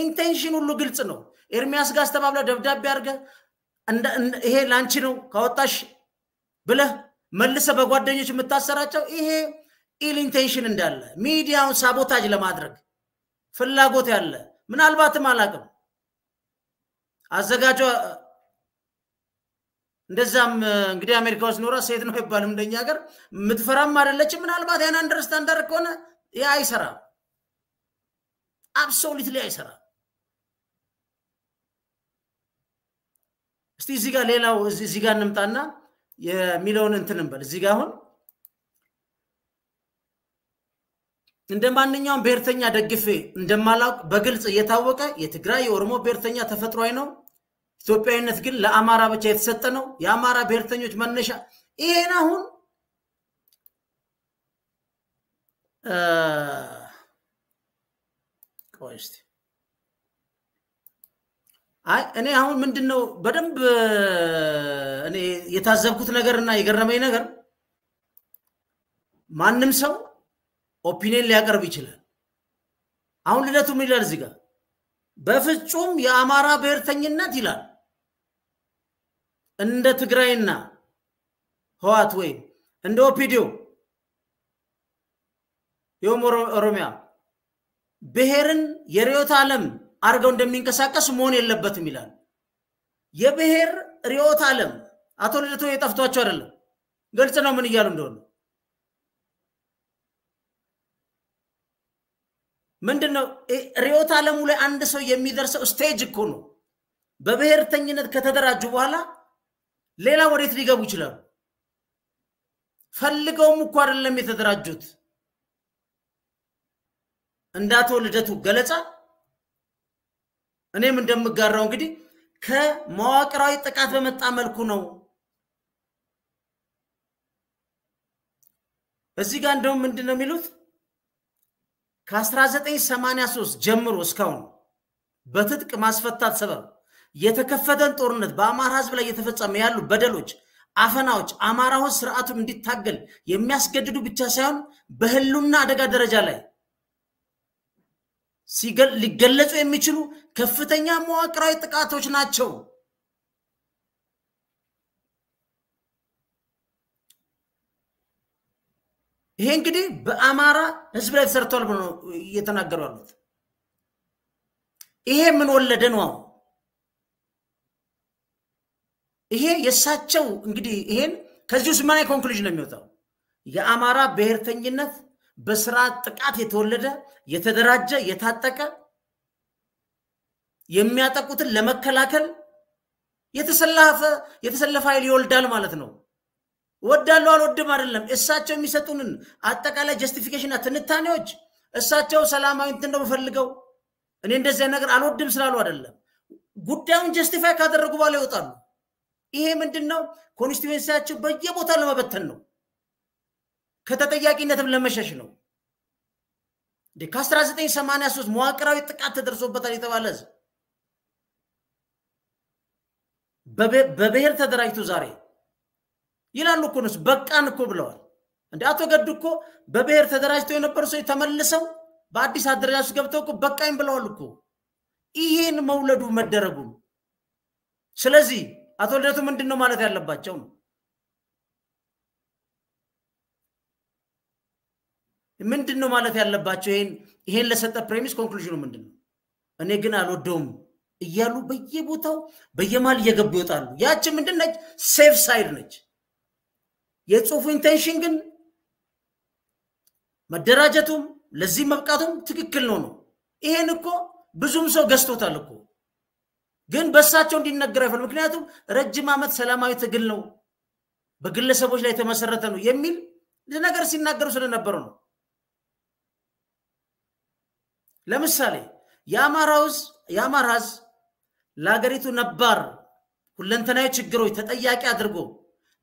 ኢንቴንሽን ሁሉ ግልጽ ነው። ኤርሚያስ ጋር አስተባብለ ደብዳቤ አድርገ ይሄ ላንቺ ነው ካወጣሽ ብለህ መልሰ በጓደኞች የምታሰራጨው ይሄ ኢል ኢንቴንሽን እንዳለ ሚዲያውን ሳቦታጅ ለማድረግ ፍላጎት ያለ ምናልባትም አላቅም አዘጋጇ እንደዛም እንግዲህ አሜሪካ ውስጥ ኖራ ሴት ነው ይባልም እንደኛ ሀገር የምትፈራም አይደለችም። ምናልባት ያን አንደርስታንድ ከሆነ ይህ አይሰራም። አብሶሊትሊ አይሰራም። እስቲ እዚህ ጋር ሌላው እዚህ ጋር እንምጣና የሚለውን እንትን እንበል። እዚህ ጋር አሁን እንደ ማንኛውም ብሔርተኛ ደግፌ እንደማላውቅ በግልጽ እየታወቀ የትግራይ የኦሮሞ ብሔርተኛ ተፈጥሯዊ ነው። ኢትዮጵያዊነት ግን ለአማራ ብቻ የተሰጠ ነው። የአማራ ብሔርተኞች መነሻ ይሄን አሁን Ah! አይ እኔ አሁን ምንድን ነው በደንብ እኔ የታዘብኩት ነገር እና የገረመኝ ነገር ማንም ሰው ኦፒኒየን ሊያቀርብ ይችላል። አሁን ልደቱ ምን ይላል እዚህ ጋር በፍጹም የአማራ ብሔርተኝነት ይላል እንደ ትግራይና ህዋት ወይም እንደ ኦፒዲዮ ይኸውም ኦሮሚያ ብሔርን የርዕዮተ ዓለም አድርገው እንደሚንቀሳቀስ መሆን የለበትም ይላል። የብሔር ርዕዮተ ዓለም አቶ ልደቱ የጠፍቷቸው አይደለም፣ ግልጽ ነው ምን እያሉ እንደሆነ። ምንድን ነው ርዕዮተ ዓለሙ ላይ አንድ ሰው የሚደርሰው ስቴጅ እኮ ነው። በብሔርተኝነት ከተደራጁ በኋላ ሌላ ወዴት ሊገቡ ይችላሉ? ፈልገውም እኮ አይደለም የተደራጁት። እንደ አቶ ልደቱ ገለጻ እኔም እንደምጋራው እንግዲህ ከመዋቅራዊ ጥቃት በመጣ መልኩ ነው። እዚህ ጋር እንደውም ምንድን ነው የሚሉት ከ1983 ጀምሮ እስካሁን በትጥቅ ማስፈታት ሰበብ የተከፈተን ጦርነት በአማራ ህዝብ ላይ እየተፈጸመ ያሉ በደሎች፣ አፈናዎች አማራውን ስርዓቱን እንዲታገል የሚያስገድዱ ብቻ ሳይሆን በህሉና አደጋ ደረጃ ላይ ሊገለጹ የሚችሉ ከፍተኛ መዋቅራዊ ጥቃቶች ናቸው። ይሄ እንግዲህ በአማራ ህዝብ ላይ ተሰርተዋል ብሎ እየተናገሩ ያሉት። ይሄ ምን ወለደ ነው? ይሄ የእሳቸው እንግዲህ ይሄን ከዚህ ውስጥ ምን ኮንክሉዥን ነው የሚወጣው? የአማራ ብሔርተኝነት በስራ ጥቃት የተወለደ የተደራጀ የታጠቀ የሚያጠቁትን ለመከላከል የተሰላፈ የተሰለፈ ኃይል ይወልዳል ማለት ነው። ወዳሉ አልወድም አይደለም። እሳቸው የሚሰጡንን አጠቃላይ ጀስቲፊኬሽንና ትንታኔዎች እሳቸው ሰላማዊ እንትን ነው ፈልገው እኔ እንደዚህ ነገር አልወድም ስላሉ አይደለም። ጉዳዩን ጀስቲፋይ ካደረጉ በኋላ ይወጣሉ። ይሄ ምንድን ነው? ኮንስቲቱዌንሲያቸው በየቦታ ለመበተን ነው። ከተጠያቂነትም ለመሸሽ ነው። ከ1983 መዋቅራዊ ጥቃት ተደርሶበታል የተባለ በብሔር ተደራጅቶ ዛሬ ይላሉ እኮ ነሱ በቃን እኮ ብለዋል። እንደ አቶ ገዱ እኮ በብሔር ተደራጅተው የነበሩ ሰው ተመልሰው በአዲስ አደረጃጀት ገብተው እኮ በቃኝ ብለዋል እኮ ይሄን መውለዱ መደረጉም። ስለዚህ አቶ ልደቱ ምንድን ነው ማለት ያለባቸው ነው ምንድን ነው ማለፍ ያለባቸው? ይሄን ይሄን ለሰጠ ፕሬሚስ ኮንክሉዥኑ ምንድን ነው? እኔ ግን አልወደውም እያሉ በየቦታው በየማል እየገቡ ይወጣሉ። ያቺ ምንድን ነች? ሴፍ ሳይድ ነች። የጽሁፉ ኢንቴንሽን ግን መደራጀቱም ለዚህ መብቃቱም ትክክል ነው ነው። ይሄን እኮ ብዙም ሰው ገዝቶታል እኮ ግን በእሳቸው እንዲነገር አይፈል ምክንያቱም ረጅም ዓመት ሰላማዊ ትግል ነው፣ በግለሰቦች ላይ የተመሰረተ ነው የሚል ነገር ሲናገሩ ስለነበሩ ነው። ለምሳሌ የአማራ ህዝብ ለሀገሪቱ ነባር ሁለንተናዊ ችግሮች ተጠያቂ አድርጎ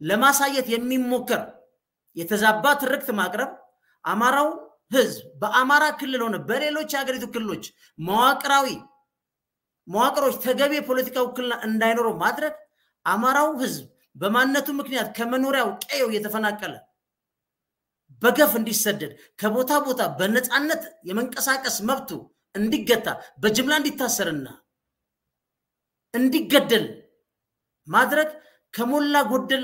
ለማሳየት የሚሞከር የተዛባ ትርክት ማቅረብ አማራው ህዝብ በአማራ ክልል ሆነ በሌሎች የሀገሪቱ ክልሎች መዋቅራዊ መዋቅሮች ተገቢ የፖለቲካ ውክልና እንዳይኖረው ማድረግ አማራው ህዝብ በማንነቱ ምክንያት ከመኖሪያው ቀየው እየተፈናቀለ በገፍ እንዲሰደድ ከቦታ ቦታ በነፃነት የመንቀሳቀስ መብቱ እንዲገታ በጅምላ እንዲታሰርና እንዲገደል ማድረግ ከሞላ ጎደል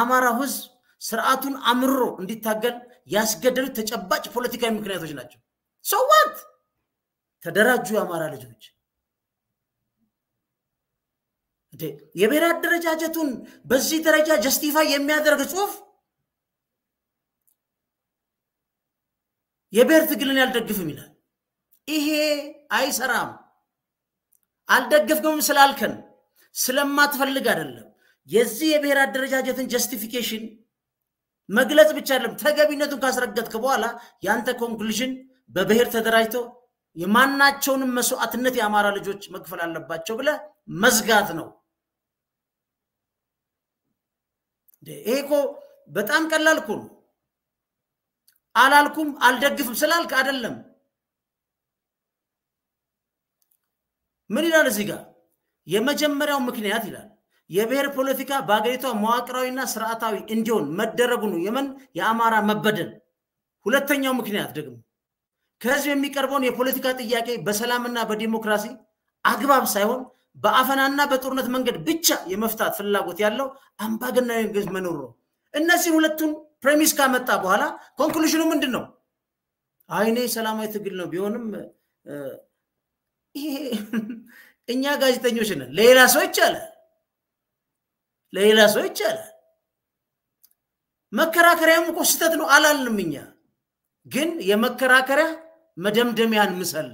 አማራ ህዝብ ስርዓቱን አምርሮ እንዲታገል ያስገደሉ ተጨባጭ ፖለቲካዊ ምክንያቶች ናቸው። ሰዋት ተደራጁ የአማራ ልጆች የብሔራዊ አደረጃጀቱን በዚህ ደረጃ ጀስቲፋይ የሚያደርግ ጽሁፍ የብሔር ትግልን ያልደግፍም ይላል። ይሄ አይሰራም። አልደግፍም ስላልከን ስለማትፈልግ አይደለም። የዚህ የብሔር አደረጃጀትን ጀስቲፊኬሽን መግለጽ ብቻ አይደለም፣ ተገቢነቱን ካስረገጥክ በኋላ ያንተ ኮንክሉዥን በብሔር ተደራጅቶ የማናቸውንም መስዋዕትነት የአማራ ልጆች መክፈል አለባቸው ብለ መዝጋት ነው። ይሄ እኮ በጣም ቀላል እኮ ነው። አላልኩም አልደግፍም ስላልክ አይደለም። ምን ይላል እዚህ ጋር? የመጀመሪያው ምክንያት ይላል የብሔር ፖለቲካ በሀገሪቷ መዋቅራዊና ስርዓታዊ እንዲሆን መደረጉ ነው የምን የአማራ መበደል። ሁለተኛው ምክንያት ደግሞ ከህዝብ የሚቀርበውን የፖለቲካ ጥያቄ በሰላምና በዲሞክራሲ አግባብ ሳይሆን በአፈናና በጦርነት መንገድ ብቻ የመፍታት ፍላጎት ያለው አምባገነናዊ መንግስት መኖር ነው። እነዚህን ሁለቱን ፕሬሚስ ካመጣ በኋላ ኮንክሉዥኑ ምንድን ነው? አይኔ ሰላማዊ ትግል ነው ቢሆንም እኛ ጋዜጠኞች ነን። ሌላ ሰው ይቻላል፣ ለሌላ ሰው ይቻላል። መከራከሪያም እኮ ስህተት ነው አላልንም። እኛ ግን የመከራከሪያ መደምደሚያን ምሰል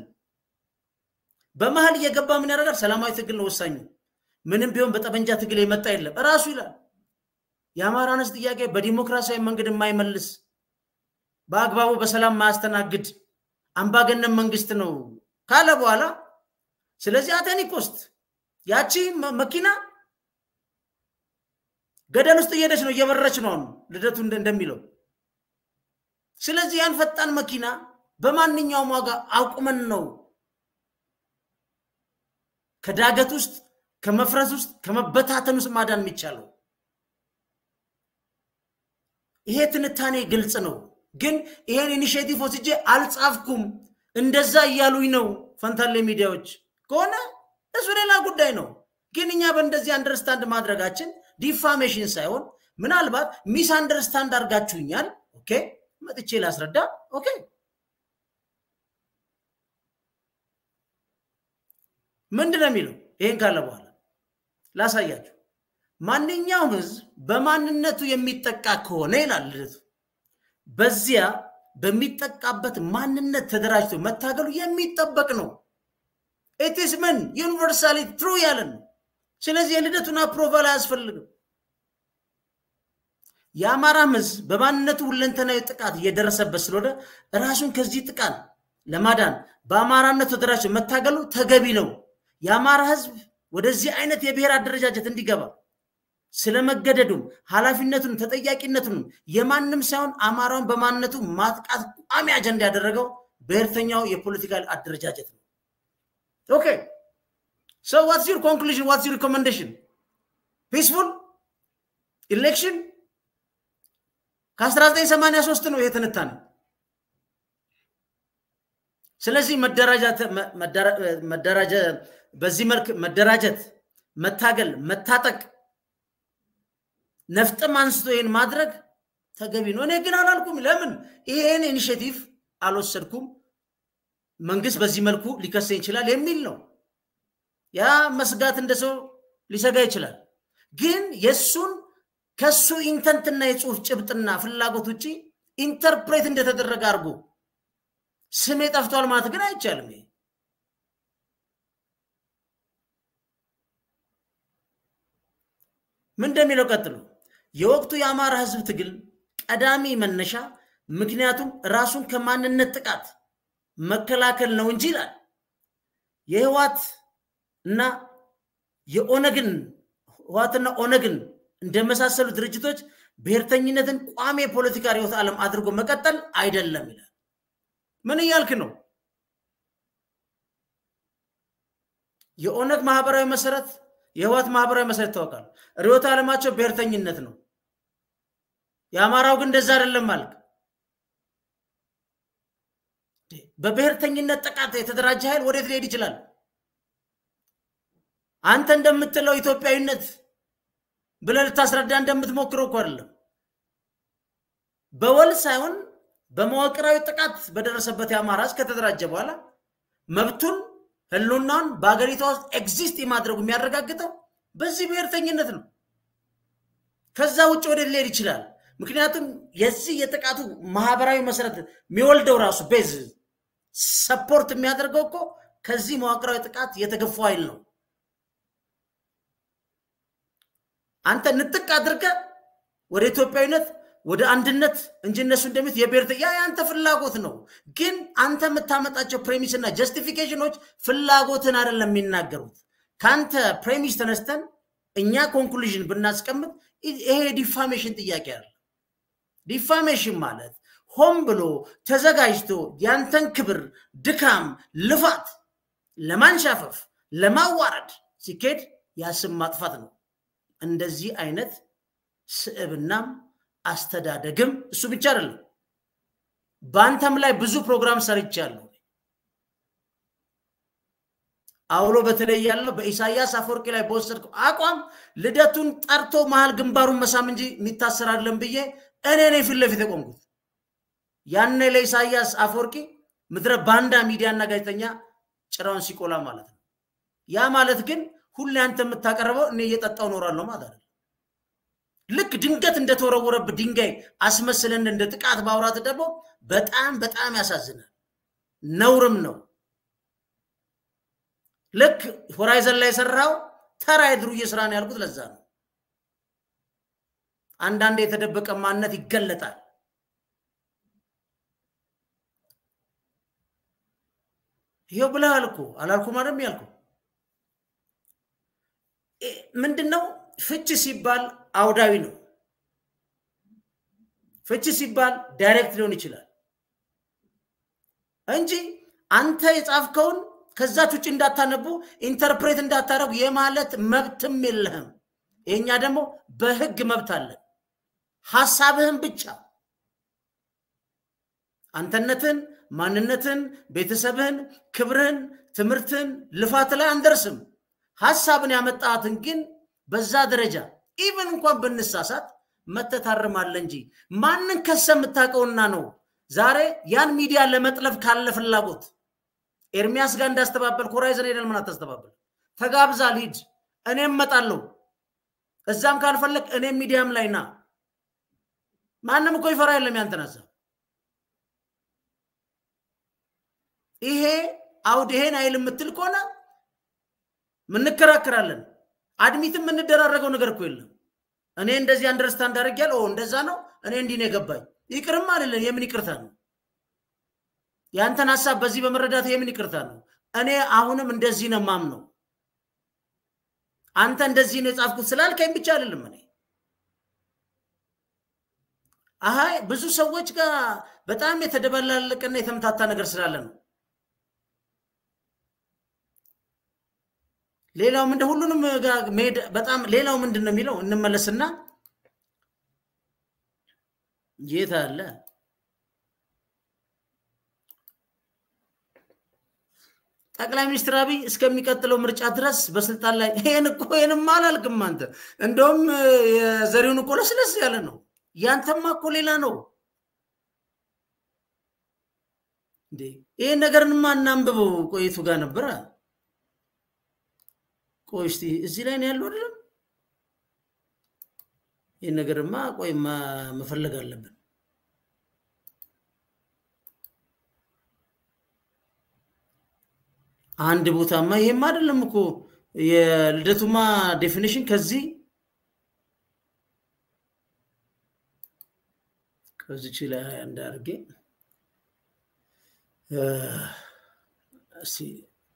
በመሀል እየገባ ምን ያደርጋል? ሰላማዊ ትግል ነው ወሳኙ። ምንም ቢሆን በጠመንጃ ትግል የመጣ የለም እራሱ ይላል። የአማራን ህዝብ ጥያቄ በዲሞክራሲያዊ መንገድ የማይመልስ በአግባቡ በሰላም ማያስተናግድ አምባገነን መንግስት ነው ካለ በኋላ ስለዚህ አቴኒኮስት ያቺ መኪና ገደል ውስጥ እየሄደች ነው፣ እየበረች ነው ልደቱ እንደሚለው። ስለዚህ ያን ፈጣን መኪና በማንኛውም ዋጋ አቁመን ነው ከዳገት ውስጥ ከመፍረስ ውስጥ ከመበታተን ውስጥ ማዳን የሚቻለው። ይሄ ትንታኔ ግልጽ ነው። ግን ይሄን ኢኒሽቲቭ ወስጄ አልጻፍኩም እንደዛ እያሉኝ ነው ፈንታሌ ሚዲያዎች ከሆነ እሱ ሌላ ጉዳይ ነው። ግን እኛ በእንደዚህ አንደርስታንድ ማድረጋችን ዲፋሜሽን ሳይሆን ምናልባት ሚስ አንደርስታንድ አድርጋችሁኛል፣ ኦኬ መጥቼ ላስረዳ፣ ኦኬ ምንድን ነው የሚለው ይሄን ካለ በኋላ ላሳያችሁ። ማንኛውም ህዝብ በማንነቱ የሚጠቃ ከሆነ ይላል ልደቱ፣ በዚያ በሚጠቃበት ማንነት ተደራጅቶ መታገሉ የሚጠበቅ ነው። ኢትስ ምን ዩኒቨርሳሊ ትሩ ያለን። ስለዚህ የልደቱን አፕሮቫል አያስፈልግም። የአማራም ህዝብ በማንነቱ ሁለንተናዊ ጥቃት እየደረሰበት ስለሆነ ራሱን ከዚህ ጥቃት ለማዳን በአማራነት ተደራጅቶ መታገሉ ተገቢ ነው። የአማራ ህዝብ ወደዚህ አይነት የብሔር አደረጃጀት እንዲገባ ስለመገደዱም ኃላፊነቱንም ተጠያቂነቱንም የማንም ሳይሆን አማራውን በማንነቱ ማጥቃት ቋሚ አጀንዳ ያደረገው ብሔርተኛው የፖለቲካል አደረጃጀት ነው። ኦኬ ሶ ዋትስ ዩር ኮንክሉዥን ዋትስ ዩር ሪኮመንዴሽን ፒስፉል ኢሌክሽን ከ1983 ነው ይሄ ትንታኔ። ስለዚህ መደራጀት በዚህ መልክ መደራጀት፣ መታገል፣ መታጠቅ ነፍጥም አንስቶ ይህን ማድረግ ተገቢ ነው። እኔ ግን አላልኩም። ለምን ይሄን ኢኒሽቲቭ አልወሰድኩም? መንግስት በዚህ መልኩ ሊከሰኝ ይችላል የሚል ነው። ያ መስጋት እንደ ሰው ሊሰጋ ይችላል። ግን የእሱን ከሱ ኢንተንትና የጽሁፍ ጭብጥና ፍላጎት ውጭ ኢንተርፕሬት እንደተደረገ አድርጎ ስሜ ጠፍቷል ማለት ግን አይቻልም። ምን እንደሚለው ቀጥሎ የወቅቱ የአማራ ህዝብ ትግል ቀዳሚ መነሻ ምክንያቱም ራሱን ከማንነት ጥቃት መከላከል ነው እንጂ ይላል። የህዋት እና የኦነግን ህዋትና ኦነግን እንደመሳሰሉ ድርጅቶች ብሔርተኝነትን ቋሚ የፖለቲካ ርዕዮተ ዓለም አድርጎ መቀጠል አይደለም ይላል። ምን እያልክ ነው? የኦነግ ማህበራዊ መሰረት፣ የህዋት ማህበራዊ መሰረት ይታወቃል። ርዕዮተ ዓለማቸው ብሔርተኝነት ነው። የአማራው ግን እንደዛ አይደለም አልክ። በብሔርተኝነት ጥቃት የተደራጀ ኃይል ወዴት ሊሄድ ይችላል? አንተ እንደምትለው ኢትዮጵያዊነት ብለህ ልታስረዳ እንደምትሞክረው እኮ አይደለም። በወል ሳይሆን በመዋቅራዊ ጥቃት በደረሰበት የአማራ ሕዝብ ከተደራጀ በኋላ መብቱን ህልውናውን በሀገሪቷ ውስጥ ኤግዚስት የማድረጉ የሚያረጋግጠው በዚህ ብሔርተኝነት ነው። ከዛ ውጭ ወዴት ሊሄድ ይችላል? ምክንያቱም የዚህ የጥቃቱ ማህበራዊ መሰረት የሚወልደው ራሱ ቤዝ ሰፖርት የሚያደርገው እኮ ከዚህ መዋቅራዊ ጥቃት የተገፉ ኃይል ነው። አንተ ንጥቅ አድርገ ወደ ኢትዮጵያዊነት ወደ አንድነት እንጂ እነሱ እንደሚት የብሔር ያ የአንተ ፍላጎት ነው። ግን አንተ የምታመጣቸው ፕሬሚስ እና ጀስቲፊኬሽኖች ፍላጎትን አይደለም የሚናገሩት። ከአንተ ፕሬሚስ ተነስተን እኛ ኮንክሉዥን ብናስቀምጥ ይሄ ዲፋሜሽን ጥያቄ አለ። ዲፋሜሽን ማለት ሆን ብሎ ተዘጋጅቶ ያንተን ክብር፣ ድካም፣ ልፋት ለማንሻፈፍ ለማዋረድ ሲኬድ ያስም ማጥፋት ነው። እንደዚህ አይነት ስዕብናም አስተዳደግም እሱ ብቻ አይደለም። በአንተም ላይ ብዙ ፕሮግራም ሰርቻለሁ። አውሎ በተለይ ያለው በኢሳያስ አፈወርቂ ላይ በወሰድከው አቋም ልደቱን ጠርቶ መሀል ግንባሩን መሳም እንጂ የሚታሰር አይደለም ብዬ እኔ ነኝ ፊት ለፊት የቆምኩት። ያኔ ለኢሳያስ አፈወርቂ ምድረ ባንዳ ሚዲያና ጋዜጠኛ ጭራውን ሲቆላ ማለት ነው። ያ ማለት ግን ሁሌ አንተ የምታቀርበው እኔ እየጠጣው እኖራለሁ ማለት አይደለም። ልክ ድንገት እንደተወረወረብ ድንጋይ አስመስለን እንደ ጥቃት ባውራት ደግሞ በጣም በጣም ያሳዝናል፣ ነውርም ነው። ልክ ሆራይዘን ላይ የሰራው ተራ የድሩዬ ስራ ነው ያልኩት ለዛ ነው። አንዳንድ የተደበቀ ማንነት ይገለጣል። ይሄው ብለህ አልኩ አላልኩም አይደል ያልኩ። ምንድን ነው ፍች ሲባል አውዳዊ ነው። ፍች ሲባል ዳይሬክት ሊሆን ይችላል እንጂ አንተ የጻፍከውን ከዛች ውጭ እንዳታነቡ ኢንተርፕሬት እንዳታደረጉ የማለት መብትም የለህም። የእኛ ደግሞ በህግ መብት አለን። ሐሳብህን ብቻ አንተነትን፣ ማንነትን፣ ቤተሰብህን፣ ክብርህን፣ ትምህርትን፣ ልፋት ላይ አንደርስም። ሐሳብን ያመጣትን ግን በዛ ደረጃ ኢቨን እንኳን ብንሳሳት መተታርማለ እንጂ ማንን ከሰ የምታውቀውና ነው ዛሬ ያን ሚዲያ ለመጥለፍ ካለ ፍላጎት ኤርሚያስ ጋር እንዳስተባበል ሆራይዘን ሄደን ምን አታስተባበል። ተጋብዛል፣ ሂድ፣ እኔም መጣለው እዛም ካልፈለግ እኔም ሚዲያም ላይ ና። ማንም እኮ ይፈራ የለም ያንተን ሀሳብ። ይሄ አውድ ይሄን አይል የምትል ከሆነ ምንከራከራለን። አድሚትም የምንደራረገው ነገር እኮ የለም። እኔ እንደዚህ አንደርስታንድ አድርጌያለሁ፣ እንደዛ ነው፣ እኔ እንዲህ ነው የገባኝ። ይቅርም አይደለን። የምን ይቅርታ ነው? ያንተን ሀሳብ በዚህ በመረዳት የምን ይቅርታ ነው? እኔ አሁንም እንደዚህ ነው ማምነው። አንተ እንደዚህ ነው የጻፍኩት ስላልከኝ ብቻ አይደለም እኔ አይ ብዙ ሰዎች ጋር በጣም የተደበላለቀና የተምታታ ነገር ስላለ ነው። ሌላውም እንደ ሁሉንም መሄድ በጣም ሌላው ምንድን ነው የሚለው እንመለስና የት አለ ጠቅላይ ሚኒስትር አብይ እስከሚቀጥለው ምርጫ ድረስ በስልጣን ላይ ይህን እኮ ይህንም አላልክም አንተ። እንደውም የዘሪውን እኮ ለስለስ ያለ ነው። ያንተማ እኮ ሌላ ነው እንዴ! ይህን ነገርንማ እናንብበው። ቆይቱ ጋር ነበረ። ቆይ እስኪ እዚህ ላይ ነው ያለው አይደለም? ይህን ነገርማ ቆይ መፈለግ አለብን። አንድ ቦታማ ይሄማ አይደለም እኮ የልደቱማ ዴፊኒሽን ከዚህ ከዚች ላይ ሀያ አንድ አድርጌ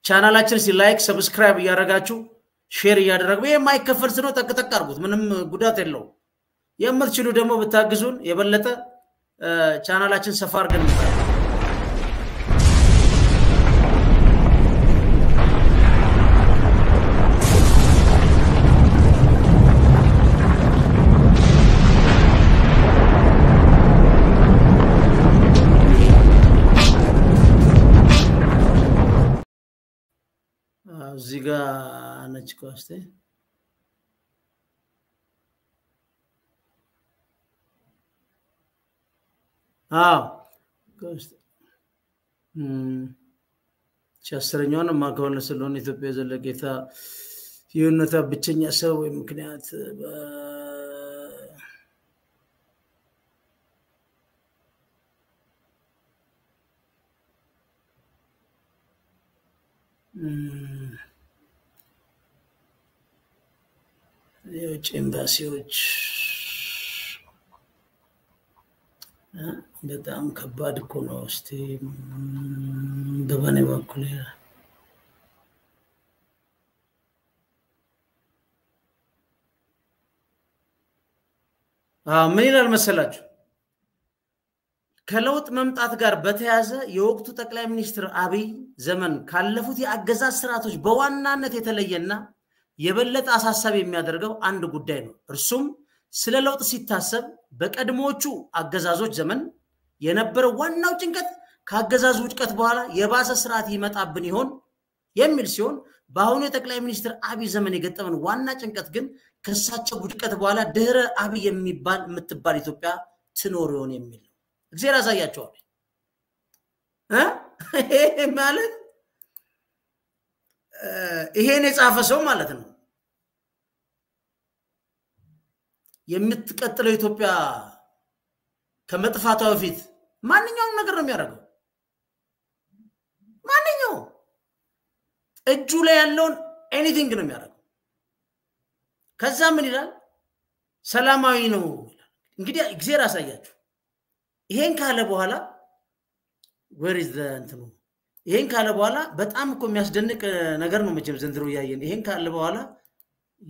ቻናላችን ሲ ላይክ ሰብስክራይብ እያደረጋችሁ ሼር እያደረጉ ይህ የማይከፈል ስለሆነ ጠቅጠቅ አድርጉት። ምንም ጉዳት የለው። የምትችሉ ደግሞ ብታግዙን የበለጠ ቻናላችን ሰፋ አድርገን Ганочку още. አዎ አስረኛውንም ከሆነ ስለሆነ ኢትዮጵያ ዘለጌታ የእውነታ ብቸኛ ሰው ወይ ምክንያት የውጭ ኤምባሲዎች በጣም ከባድ እኮ ነው። እስቲ በበኔ በኩል ምን ይላል መሰላችሁ? ከለውጥ መምጣት ጋር በተያያዘ የወቅቱ ጠቅላይ ሚኒስትር አብይ ዘመን ካለፉት የአገዛዝ ስርዓቶች በዋናነት የተለየና የበለጠ አሳሳቢ የሚያደርገው አንድ ጉዳይ ነው። እርሱም ስለ ለውጥ ሲታሰብ በቀድሞዎቹ አገዛዞች ዘመን የነበረው ዋናው ጭንቀት ከአገዛዙ ውድቀት በኋላ የባሰ ስርዓት ይመጣብን ይሆን የሚል ሲሆን በአሁኑ የጠቅላይ ሚኒስትር አብይ ዘመን የገጠመን ዋና ጭንቀት ግን ከእሳቸው ውድቀት በኋላ ድህረ አብይ የሚባል የምትባል ኢትዮጵያ ትኖር ይሆን የሚል ነው። አሳያቸዋል። ይሄ ማለት ይሄን የጻፈ ሰው ማለት ነው የምትቀጥለው ኢትዮጵያ ከመጥፋቷ በፊት ማንኛውም ነገር ነው የሚያደርገው። ማንኛው እጁ ላይ ያለውን ኤኒቲንግ ነው የሚያደርገው። ከዛ ምን ይላል? ሰላማዊ ነው ይላል። እንግዲህ ጊዜ አሳያችሁ። ይሄን ካለ በኋላ ወሪዝ እንትኑ ይሄን ካለ በኋላ በጣም እኮ የሚያስደንቅ ነገር ነው መቼም ዘንድሮ እያየን። ይሄን ካለ በኋላ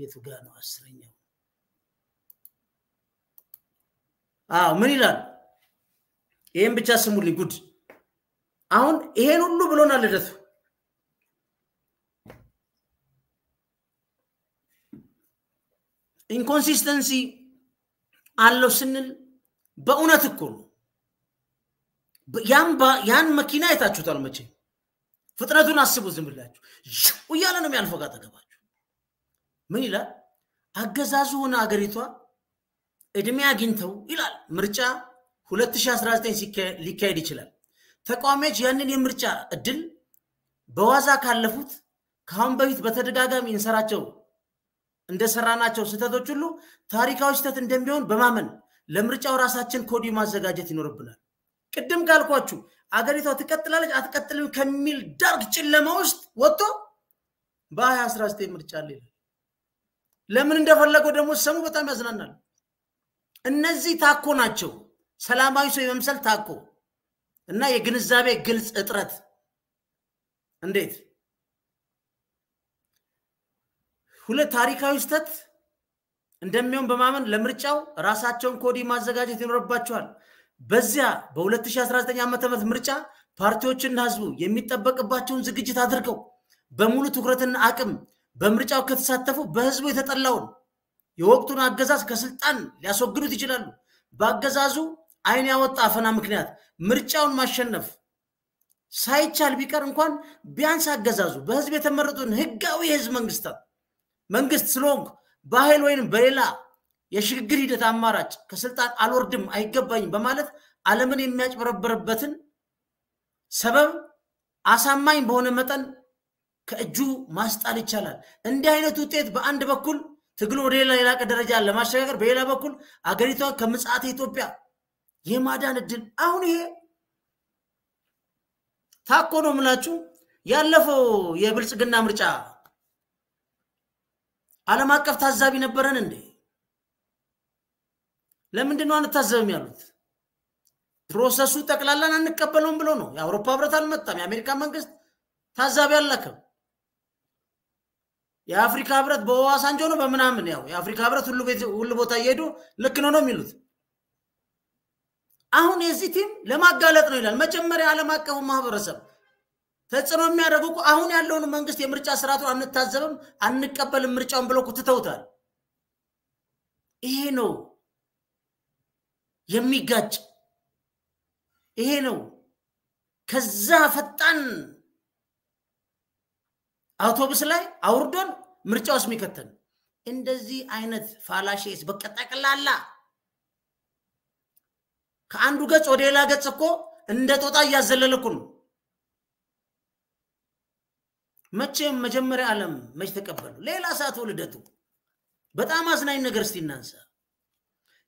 የቱ ጋ ነው አስረኛ አዎ ምን ይላል? ይሄን ብቻ ስሙልኝ። ጉድ አሁን ይሄን ሁሉ ብሎናል ልደቱ። ኢንኮንሲስተንሲ አለው ስንል በእውነት እኮ ነው። ያን መኪና አይታችሁታል መቼ? ፍጥነቱን አስቡ። ዝም ብላችሁ እያለ ነው የሚያልፈው። ጋር ምን ይላል? አገዛዙ ሆነ አገሪቷ እድሜ አግኝተው ይላል ምርጫ 2019 ሊካሄድ ይችላል። ተቃዋሚዎች ያንን የምርጫ እድል በዋዛ ካለፉት ከአሁን በፊት በተደጋጋሚ እንሰራቸው እንደሰራናቸው ስህተቶች ሁሉ ታሪካዊ ስህተት እንደሚሆን በማመን ለምርጫው ራሳችን ኮዲ ማዘጋጀት ይኖርብናል። ቅድም ካልኳችሁ አገሪቷ ትቀጥላለች አትቀጥልም ከሚል ዳርክ ጨለማ ውስጥ ወጥቶ በ2019 ምርጫ ለምን እንደፈለገው ደግሞ ሰሙ በጣም ያዝናናል። እነዚህ ታኮ ናቸው። ሰላማዊ ሰው የመምሰል ታኮ እና የግንዛቤ ግልጽ እጥረት እንዴት ሁለት ታሪካዊ ስህተት እንደሚሆን በማመን ለምርጫው ራሳቸውን ኮዲ ማዘጋጀት ይኖርባቸዋል። በዚያ በ2019 ዓ ም ምርጫ ፓርቲዎችና ህዝቡ የሚጠበቅባቸውን ዝግጅት አድርገው በሙሉ ትኩረትና አቅም በምርጫው ከተሳተፉ በህዝቡ የተጠላውን የወቅቱን አገዛዝ ከስልጣን ሊያስወግዱት ይችላሉ። በአገዛዙ አይን ያወጣ አፈና ምክንያት ምርጫውን ማሸነፍ ሳይቻል ቢቀር እንኳን ቢያንስ አገዛዙ በህዝብ የተመረጡን ህጋዊ የህዝብ መንግስታት መንግስት ስለሆንኩ በኃይል ወይም በሌላ የሽግግር ሂደት አማራጭ ከስልጣን አልወርድም አይገባኝም በማለት ዓለምን የሚያጭበረበርበትን ሰበብ አሳማኝ በሆነ መጠን ከእጁ ማስጣል ይቻላል። እንዲህ አይነት ውጤት በአንድ በኩል ትግሉ ወደ ሌላ የላቀ ደረጃ ለማሸጋገር በሌላ በኩል አገሪቷን ከምጽአተ ኢትዮጵያ የማዳን እድል አሁን ይሄ ታኮ ነው የምላችሁ። ያለፈው የብልጽግና ምርጫ ዓለም አቀፍ ታዛቢ ነበረን እንዴ? ለምንድን ነው አንታዘብም ያሉት? ፕሮሰሱ ጠቅላላን አንቀበለውም ብሎ ነው። የአውሮፓ ህብረት አልመጣም። የአሜሪካ መንግስት ታዛቢ አላከም። የአፍሪካ ህብረት በዋሳንጆ ነው በምናምን ያው የአፍሪካ ህብረት ሁሉ ቤት ሁሉ ቦታ እየሄዱ ልክ ነው ነው የሚሉት። አሁን የዚህ ቲም ለማጋለጥ ነው ይላል። መጀመሪያ ዓለም አቀፉ ማህበረሰብ ተጽዕኖ የሚያደርጉ እኮ አሁን ያለውን መንግስት የምርጫ ስርዓቱን አንታዘብም፣ አንቀበልም ምርጫውን ብለው እኮ ትተውታል። ይሄ ነው የሚጋጭ ይሄ ነው ከዛ ፈጣን አውቶቡስ ላይ አውርዶን ምርጫ ውስጥ የሚከተን እንደዚህ አይነት ፋላሼስ በቀጠቅላላ ከአንዱ ገጽ ወደ ሌላ ገጽ እኮ እንደ ጦጣ እያዘለለኩ ነው። መቼም መጀመሪያ ዓለም መች ተቀበሉ። ሌላ ሰዓት ውልደቱ በጣም አዝናኝ ነገር እስቲ እናንሳ።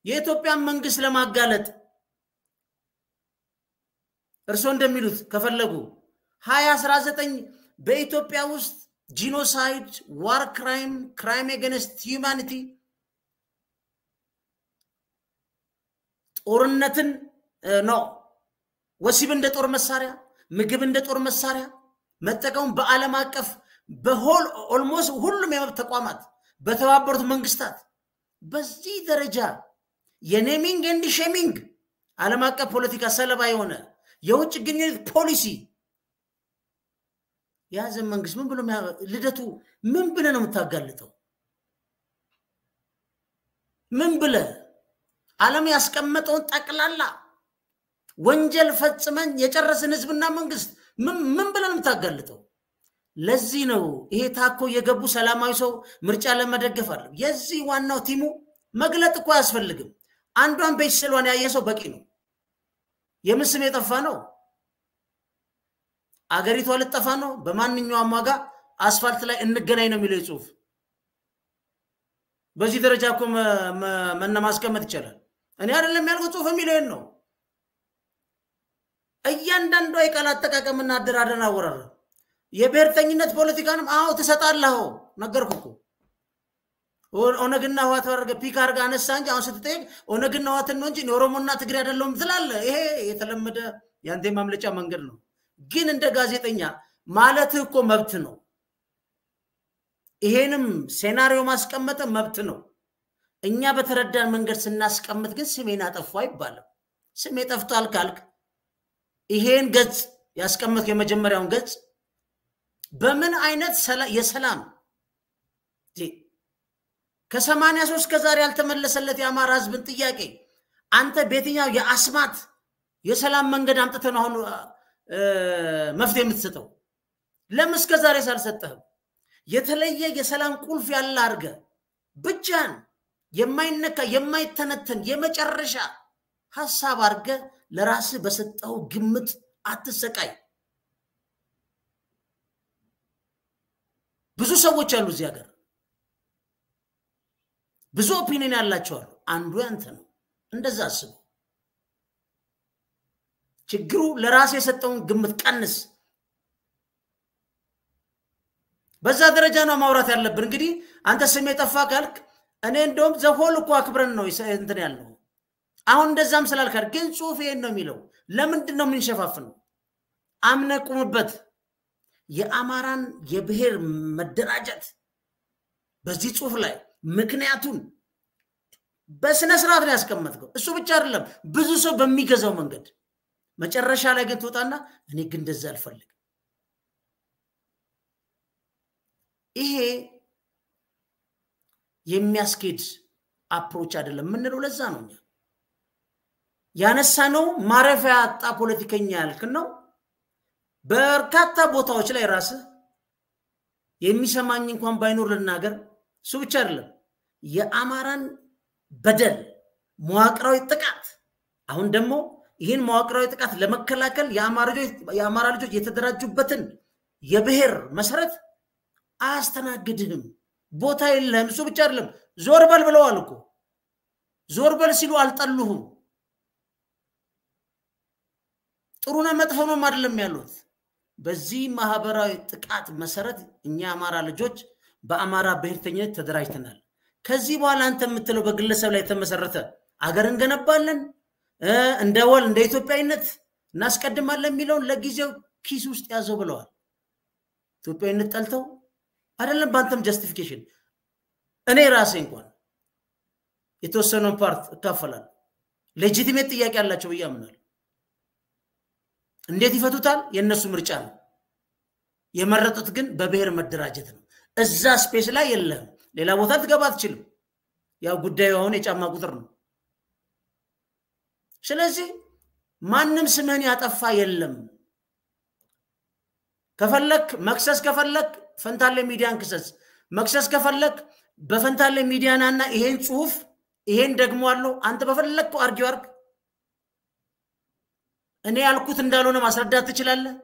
የኢትዮጵያን መንግስት ለማጋለጥ እርስዎ እንደሚሉት ከፈለጉ ሀያ አስራ ዘጠኝ በኢትዮጵያ ውስጥ ጂኖሳይድ፣ ዋር ክራይም፣ ክራይም ኤገንስት ሂዩማኒቲ ጦርነትን ነው ወሲብ እንደ ጦር መሳሪያ ምግብ እንደ ጦር መሳሪያ መጠቀሙ በዓለም አቀፍ በሆል ኦልሞስት ሁሉም የመብት ተቋማት በተባበሩት መንግስታት በዚህ ደረጃ የኔሚንግ ኤንድ ሼሚንግ ዓለም አቀፍ ፖለቲካ ሰለባ የሆነ የውጭ ግንኙነት ፖሊሲ የሀዘን መንግስት ምን ብሎ ልደቱ ምን ብለ ነው የምታጋልጠው? ምን ብለ ዓለም ያስቀመጠውን ጠቅላላ ወንጀል ፈጽመን የጨረስን ህዝብና መንግስት ምን ብለ ነው የምታጋልጠው? ለዚህ ነው ይሄ ታኮ የገቡ ሰላማዊ ሰው ምርጫ ለመደገፍ አለ። የዚህ ዋናው ቲሙ መግለጥ እኮ አያስፈልግም። አንዷን ቤት ስሏን ያየ ሰው በቂ ነው። የምስም የጠፋ ነው። አገሪቷ ልጠፋ ነው፣ በማንኛውም ዋጋ አስፋልት ላይ እንገናኝ ነው የሚለው ጽሁፍ። በዚህ ደረጃ እኮ መነ ማስቀመጥ ይቻላል። እኔ አይደለም ያልኩት፣ ጽሁፍ የሚለውን ነው። እያንዳንዷ የቃል አጠቃቀምና አደራደን አወራረ የብሔርተኝነት ፖለቲካንም አዎ ትሰጣለሁ ነገርኩ እኮ ኦነግና ህዋት አድርገህ ፒክ አድርገህ አነሳ እንጂ አሁን ስትጠይቅ ኦነግና ህዋትን ነው እንጂ ኦሮሞና ትግሬ አይደለሁም ትላለህ። ይሄ የተለመደ የአንተ ማምለጫ መንገድ ነው። ግን እንደ ጋዜጠኛ ማለት እኮ መብት ነው። ይሄንም ሴናሪዮ ማስቀመጠ መብት ነው። እኛ በተረዳን መንገድ ስናስቀምጥ ግን ስሜን አጠፉ አይባልም። ስሜ ጠፍቷል ካልክ ይሄን ገጽ ያስቀመጥ የመጀመሪያውን ገጽ በምን አይነት የሰላም ከሰማንያ ሶስት ከዛሬ ያልተመለሰለት የአማራ ህዝብን ጥያቄ አንተ በየትኛው የአስማት የሰላም መንገድ አምጥተን አሁን መፍትሄ የምትሰጠው? ለምን እስከ ዛሬ ሳልሰጠህም? የተለየ የሰላም ቁልፍ ያለ አድርገ ብቻን የማይነካ የማይተነተን የመጨረሻ ሀሳብ አድርገ ለራስህ በሰጠው ግምት አትሰቃይ። ብዙ ሰዎች አሉ እዚህ ሀገር ብዙ ኦፒኒን ያላቸው አሉ። አንዱ ያንተ ነው። እንደዛ አስቡ። ችግሩ ለራሴ የሰጠውን ግምት ቀንስ። በዛ ደረጃ ነው ማውራት ያለብን። እንግዲህ አንተ ስም የጠፋ ካልክ እኔ እንደውም ዘሆል እኮ አክብረን ነው እንትን ያለው። አሁን እንደዛም ስላልካል ግን ጽሁፍ ይሄን ነው የሚለው። ለምንድን ነው የምንሸፋፍነው? አምነ ቁምበት። የአማራን የብሔር መደራጀት በዚህ ጽሁፍ ላይ ምክንያቱን በስነ ስርዓት ነው ያስቀመጥከው። እሱ ብቻ አይደለም ብዙ ሰው በሚገዛው መንገድ መጨረሻ ላይ ግን ትወጣና እኔ ግን እንደዛ አልፈልግም። ይሄ የሚያስኬድ አፕሮች አይደለም የምንለው ለዛ ነው። እኛ ነው ማረፊያ አጣ ፖለቲከኛ ያልክን ነው። በርካታ ቦታዎች ላይ ራስህ የሚሰማኝ እንኳን ባይኖር ልናገር። እሱ ብቻ አይደለም የአማራን በደል መዋቅራዊ ጥቃት አሁን ደግሞ ይህን መዋቅራዊ ጥቃት ለመከላከል የአማራ ልጆች የተደራጁበትን የብሔር መሰረት አያስተናግድንም። ቦታ የለህም። እሱ ብቻ አይደለም፣ ዞር በል ብለዋል እኮ። ዞር በል ሲሉ አልጠሉሁም። ጥሩነ መጥፈኖም አይደለም ያሉት። በዚህ ማህበራዊ ጥቃት መሰረት እኛ የአማራ ልጆች በአማራ ብሔርተኝነት ተደራጅተናል። ከዚህ በኋላ አንተ የምትለው በግለሰብ ላይ የተመሰረተ አገር እንገነባለን እንደ ወል እንደ ኢትዮጵያዊነት እናስቀድማለን የሚለውን ለጊዜው ኪስ ውስጥ ያዘው ብለዋል። ኢትዮጵያዊነት ጠልተው አይደለም። በአንተም ጀስቲፊኬሽን እኔ ራሴ እንኳን የተወሰነውን ፓርት እካፈላል ሌጂቲሜት ጥያቄ አላቸው ብዬ አምናለሁ። እንዴት ይፈቱታል? የእነሱ ምርጫ ነው። የመረጡት ግን በብሔር መደራጀት ነው። እዛ ስፔስ ላይ የለህም። ሌላ ቦታ ልትገባ አትችልም። ያው ጉዳዩ አሁን የጫማ ቁጥር ነው። ስለዚህ ማንም ስምህን ያጠፋ የለም። ከፈለክ መክሰስ ከፈለክ ፈንታሌ ሚዲያን ክሰስ፣ መክሰስ ከፈለክ በፈንታሌ ሚዲያናና ይሄን ጽሁፍ ይሄን ደግሞ አለው አንተ በፈለግከው አርጊው አርግ። እኔ ያልኩት እንዳልሆነ ማስረዳት ትችላለህ።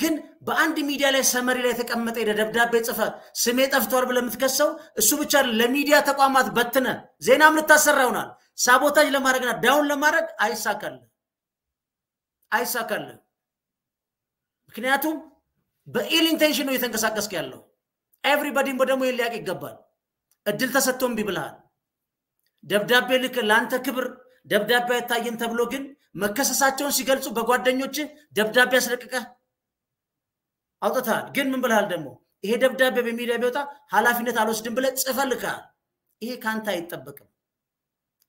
ግን በአንድ ሚዲያ ላይ ሰመሪ ላይ የተቀመጠ ደብዳቤ ጽፈ ስሜ ጠፍቷል ብለህ የምትከሰው እሱ ብቻ ለሚዲያ ተቋማት በትነ ዜናም ልታሰራ ይሆናል። ሳቦታጅ ለማድረግና ዳውን ለማድረግ አይሳካልህ አይሳካልህ። ምክንያቱም በኢል ኢንቴንሽን ነው እየተንቀሳቀስክ ያለው። ኤቭሪባዲም ደግሞ ሊያቅ ይገባል። እድል ተሰጥቶ እምቢ ደብዳቤ ልክ ለአንተ ክብር ደብዳቤ አይታየን ተብሎ ግን መከሰሳቸውን ሲገልጹ በጓደኞች ደብዳቤ አስለቅቀህ አውጥተሃል። ግን ምን ብልሃል ደግሞ ይሄ ደብዳቤ በሚዲያ ቢወጣ ኃላፊነት አልወስድም ብለህ ጽፈልካል። ይሄ ከአንተ አይጠበቅም።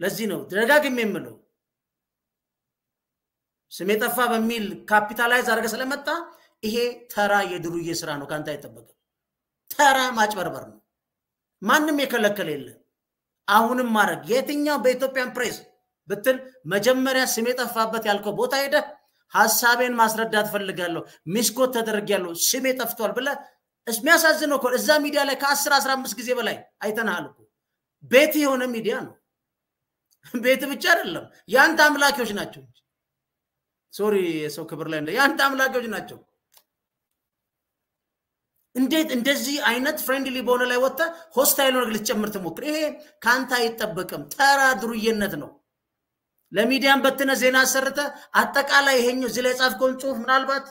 ለዚህ ነው ደጋግሜ የምለው ስሜ ጠፋ በሚል ካፒታላይዝ አድርገ ስለመጣ ይሄ ተራ የድሩዬ ስራ ነው። ከአንተ አይጠበቅም። ተራ ማጭበርበር ነው። ማንም የከለከለ የለ። አሁንም ማድረግ የትኛው በኢትዮጵያን ፕሬስ ብትል መጀመሪያ ስሜ ጠፋበት ያልከው ቦታ ሄደህ ሀሳቤን ማስረዳት ፈልጋለሁ፣ ሚስኮት ተደርጊያለሁ፣ ስሜ ጠፍቷል ብለህ የሚያሳዝነው እኮ እዛ ሚዲያ ላይ ከአስር አስራ አምስት ጊዜ በላይ አይተናሃል እኮ ቤት የሆነ ሚዲያ ነው። ቤት ብቻ አይደለም፣ የአንተ አምላኪዎች ናቸው። ሶሪ የሰው ክብር ላይ የአንተ አምላኪዎች ናቸው። እንዴት እንደዚህ አይነት ፍሬንድሊ በሆነ ላይ ወጥተ ሆስታይል ነገር ልትጨምር ትሞክር? ይሄ ከአንተ አይጠበቅም። ተራ ድሩዬነት ነው። ለሚዲያም በትነ ዜና አሰርተ አጠቃላይ ይሄኛው እዚህ ላይ የጻፍከውን ጽሁፍ ምናልባት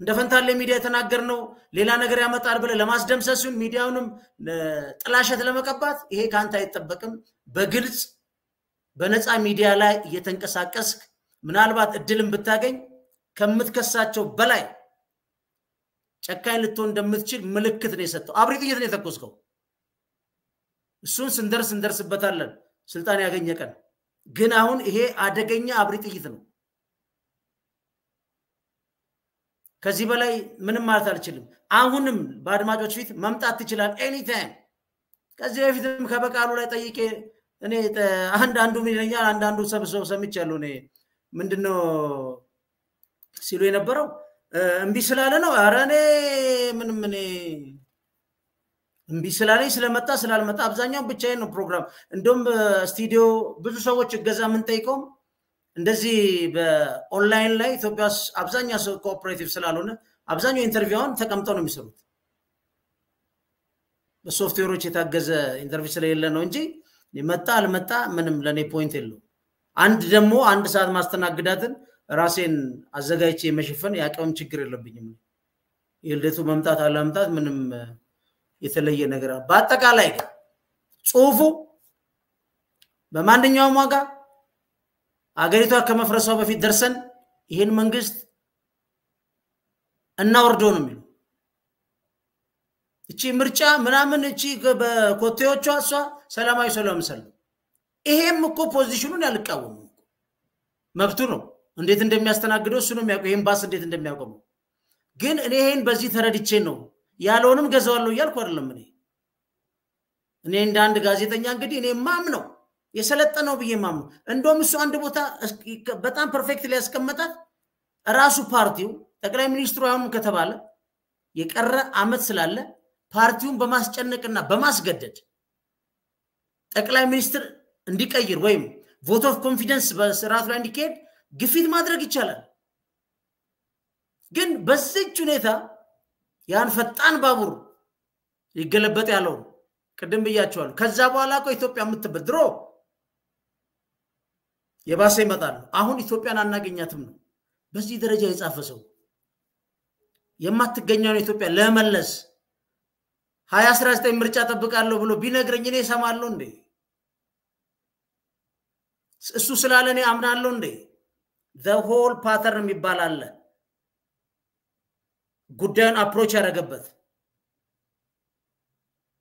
እንደ ፈንታሌ ሚዲያ የተናገርነው ሌላ ነገር ያመጣል ብለህ ሲሆን ሚዲያውንም ጥላሸት ለመቀባት ይሄ ከአንተ አይጠበቅም። በግልጽ በነፃ ሚዲያ ላይ እየተንቀሳቀስክ ምናልባት እድልን ብታገኝ ከምትከሳቸው በላይ ጨካኝ ልትሆን እንደምትችል ምልክት ነው የሰጠው። አብሪ ጥይት ነው የተኮስከው። እሱን ስንደርስ እንደርስበታለን። ስልጣን ያገኘ ቀን ግን አሁን ይሄ አደገኛ አብሪ ጥይት ነው። ከዚህ በላይ ምንም ማለት አልችልም። አሁንም በአድማጮች ፊት መምጣት ትችላል። ኤኒታይም ከዚህ በፊትም ከበቃሉ ላይ ጠይቄ እኔ አንድ አንዱ ይለኛል አንዳንዱ ሰብሰብ ሰምቻለሁ። እኔ ምንድነው ሲሉ የነበረው እምቢ ስላለ ነው። ኧረ እኔ ምንም እኔ እምቢ ስላለኝ ስለመጣ ስላልመጣ አብዛኛው ብቻዬን ነው ፕሮግራም። እንደውም ስቱዲዮ ብዙ ሰዎች እገዛ የምንጠይቀውም እንደዚህ በኦንላይን ላይ ኢትዮጵያ ውስጥ አብዛኛው ሰው ኮኦፕሬቲቭ ስላልሆነ አብዛኛው ኢንተርቪውን ተቀምጠው ነው የሚሰሩት። በሶፍትዌሮች የታገዘ ኢንተርቪው ስለሌለ ነው እንጂ መጣ አልመጣ ምንም ለእኔ ፖይንት የለው። አንድ ደግሞ አንድ ሰዓት ማስተናግዳትን ራሴን አዘጋጅቼ የመሸፈን የአቅምም ችግር የለብኝም። የልደቱ መምጣት አለመምጣት ምንም የተለየ ነገር በአጠቃላይ ጽሁፉ በማንኛውም ዋጋ አገሪቷ ከመፍረሷ በፊት ደርሰን ይህን መንግስት እናወርደው ነው የሚሉ እቺ ምርጫ ምናምን እቺ በኮቴዎቿ እሷ ሰላማዊ ሰላም ለምሰል ይሄም እኮ ፖዚሽኑን ያልቃወሙ መብቱ ነው። እንዴት እንደሚያስተናግደው እሱ ነው የሚያውቀው። ይህን ባስ እንዴት እንደሚያቆመው ግን እኔ ይህን በዚህ ተረድቼ ነው ያለውንም ገዛዋለሁ እያልኩ አይደለም። እኔ እኔ እንደ አንድ ጋዜጠኛ እንግዲህ እኔ ማም ነው የሰለጠነው ብዬ ማምኑ እንደውም እሱ አንድ ቦታ በጣም ፐርፌክት ሊያስቀመጣት ራሱ ፓርቲው ጠቅላይ ሚኒስትሩ አይሆኑም ከተባለ የቀረ አመት ስላለ ፓርቲውን በማስጨነቅና በማስገደድ ጠቅላይ ሚኒስትር እንዲቀይር ወይም ቮት ኦፍ ኮንፊደንስ በስርዓቱ ላይ እንዲካሄድ ግፊት ማድረግ ይቻላል። ግን በዚች ሁኔታ ያን ፈጣን ባቡር ይገለበጥ ያለውን ቅድም ብያቸዋለሁ። ከዛ በኋላ እኮ ኢትዮጵያ ድሮ የባሰ ይመጣሉ። አሁን ኢትዮጵያን አናገኛትም ነው በዚህ ደረጃ የጻፈ ሰው የማትገኘውን ኢትዮጵያ ለመለስ ሀያ አስራ ዘጠኝ ምርጫ ጠብቃለሁ ብሎ ቢነግረኝ እኔ እሰማለሁ እንዴ? እሱ ስላለ እኔ አምናለሁ እንዴ? ዘ ሆል ፓተርን የሚባል አለ። ጉዳዩን አፕሮች ያደረገበት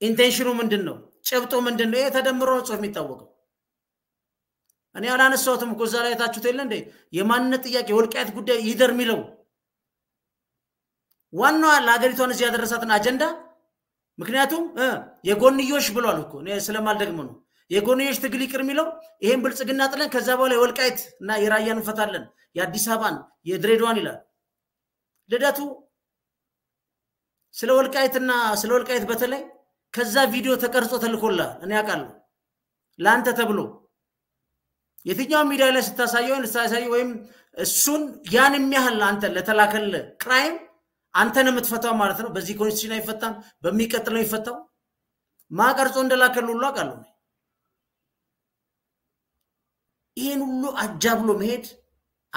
ኢንቴንሽኑ ምንድን ነው? ጭብጡ ምንድን ነው? ይሄ ተደምሮ ነው ጽሁፍ የሚታወቀው። እኔ አላነሳሁትም እኮ እዛ ላይ የታችሁት የለ እንዴ? የማንነት ጥያቄ የወልቃየት ጉዳይ ይደር የሚለው ዋናዋ ለሀገሪቷን እዚህ ያደረሳትን አጀንዳ ምክንያቱም የጎንዮሽ ብሏል እኮ ስለማልደግም ነው። የጎንዮሽ ትግል ይቅር የሚለው ይሄን ብልጽግና ጥለን ከዛ በኋላ የወልቃይት እና የራያን እንፈታለን፣ የአዲስ አበባን የድሬዳዋን ይላል ልደቱ። ስለ ወልቃይትና ስለ ወልቃይት በተለይ ከዛ ቪዲዮ ተቀርጾ ተልኮላ እኔ ያውቃለሁ ለአንተ ተብሎ የትኛው ሚዲያ ላይ ስታሳየው ስታሳየ ወይም እሱን ያን የሚያህል አንተ ለተላከል ክራይም አንተን የምትፈታው ማለት ነው። በዚህ ኮንስቲቱሽን አይፈታም፣ በሚቀጥለው ይፈታው። ማቀርጾ እንደላከል ሁሉ አውቃለሁ። ይህን ሁሉ አጃብሎ መሄድ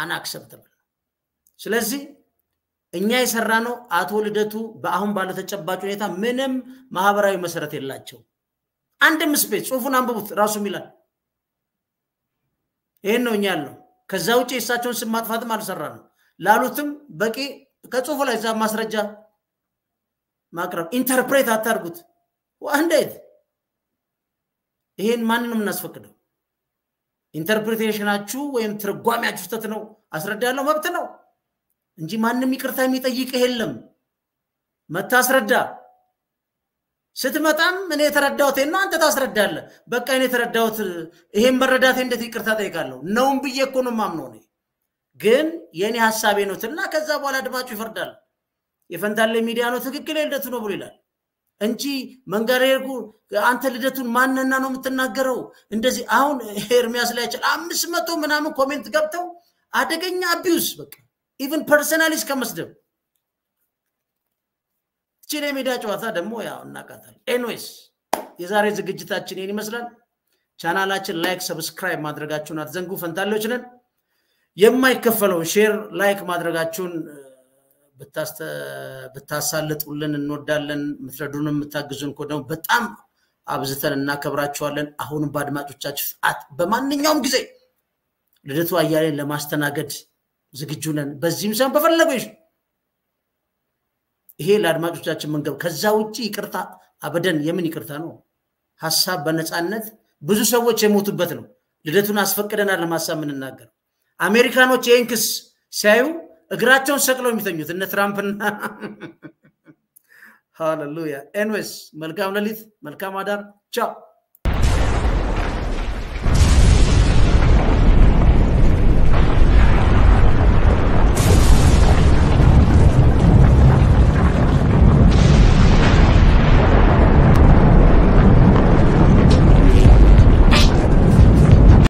አናክሰብትብል። ስለዚህ እኛ የሰራ ነው አቶ ልደቱ በአሁን ባለ ተጨባጭ ሁኔታ ምንም ማህበራዊ መሰረት የላቸው። አንድም ስፔስ ጽሁፉን አንብቡት፣ ራሱ ይላል ይህን ነው እኛ ያለው። ከዛ ውጭ የእሳቸውን ስም ማጥፋትም አልሰራ ነው ላሉትም በቂ ከጽሁፉ ላይ እዛ ማስረጃ ማቅረብ ኢንተርፕሬት አታርጉት። እንዴት ይሄን ማንንም እናስፈቅደው? ኢንተርፕሬቴሽናችሁ ወይም ትርጓሚያችሁ ስተት ነው አስረዳለሁ መብት ነው እንጂ ማንም ይቅርታ የሚጠይቅ የለም። መታስረዳ ስትመጣም እኔ የተረዳሁት እና አንተ ታስረዳለ። በቃ እኔ የተረዳሁት ይሄን መረዳቴ እንዴት ይቅርታ ጠይቃለሁ? ነውም ብዬ እኮ ነው ማምነው እኔ ግን የእኔ ሀሳቤ ነው ትና ከዛ በኋላ አድማጩ ይፈርዳል። የፈንታለ ሚዲያ ነው ትክክል የልደቱ ነው ብሎ ይላል እንጂ መንገድ ሄርጉ አንተ ልደቱን ማንና ነው የምትናገረው? እንደዚህ አሁን ኤርሚያስ ላይ ይችላል አምስት መቶ ምናምን ኮሜንት ገብተው አደገኛ አቢዩስ በቃ ኢቨን ፐርሰናሊስት ከመስደብ ችን የሜዳ ጨዋታ ደግሞ ያው እናቃታል። ኤንዌስ የዛሬ ዝግጅታችን ይህን ይመስላል። ቻናላችን ላይክ፣ ሰብስክራይብ ማድረጋችሁን አትዘንጉ። ፈንታሌዎች ነን። የማይከፈለውን ሼር ላይክ ማድረጋችሁን ብታሳልጡልን እንወዳለን። ምትረዱን የምታግዙን እኮ ደግሞ በጣም አብዝተን እናከብራችኋለን። አሁንም በአድማጮቻችሁ ሰዓት በማንኛውም ጊዜ ልደቱ አያሌን ለማስተናገድ ዝግጁ ነን። በዚህም ሳይሆን በፈለገው ይሄ ለአድማጮቻችን መንገብ ከዛ ውጭ ይቅርታ አበደን የምን ይቅርታ ነው? ሀሳብ በነፃነት ብዙ ሰዎች የሞቱበት ነው። ልደቱን አስፈቅደናል ለማሳብ የምንናገር አሜሪካኖች ይህን ክስ ሲያዩ እግራቸውን ሰቅለው የሚተኙት እነ ትራምፕና ሃሌሉያ። ኤንዌስ መልካም ሌሊት፣ መልካም አዳር፣ ቻው።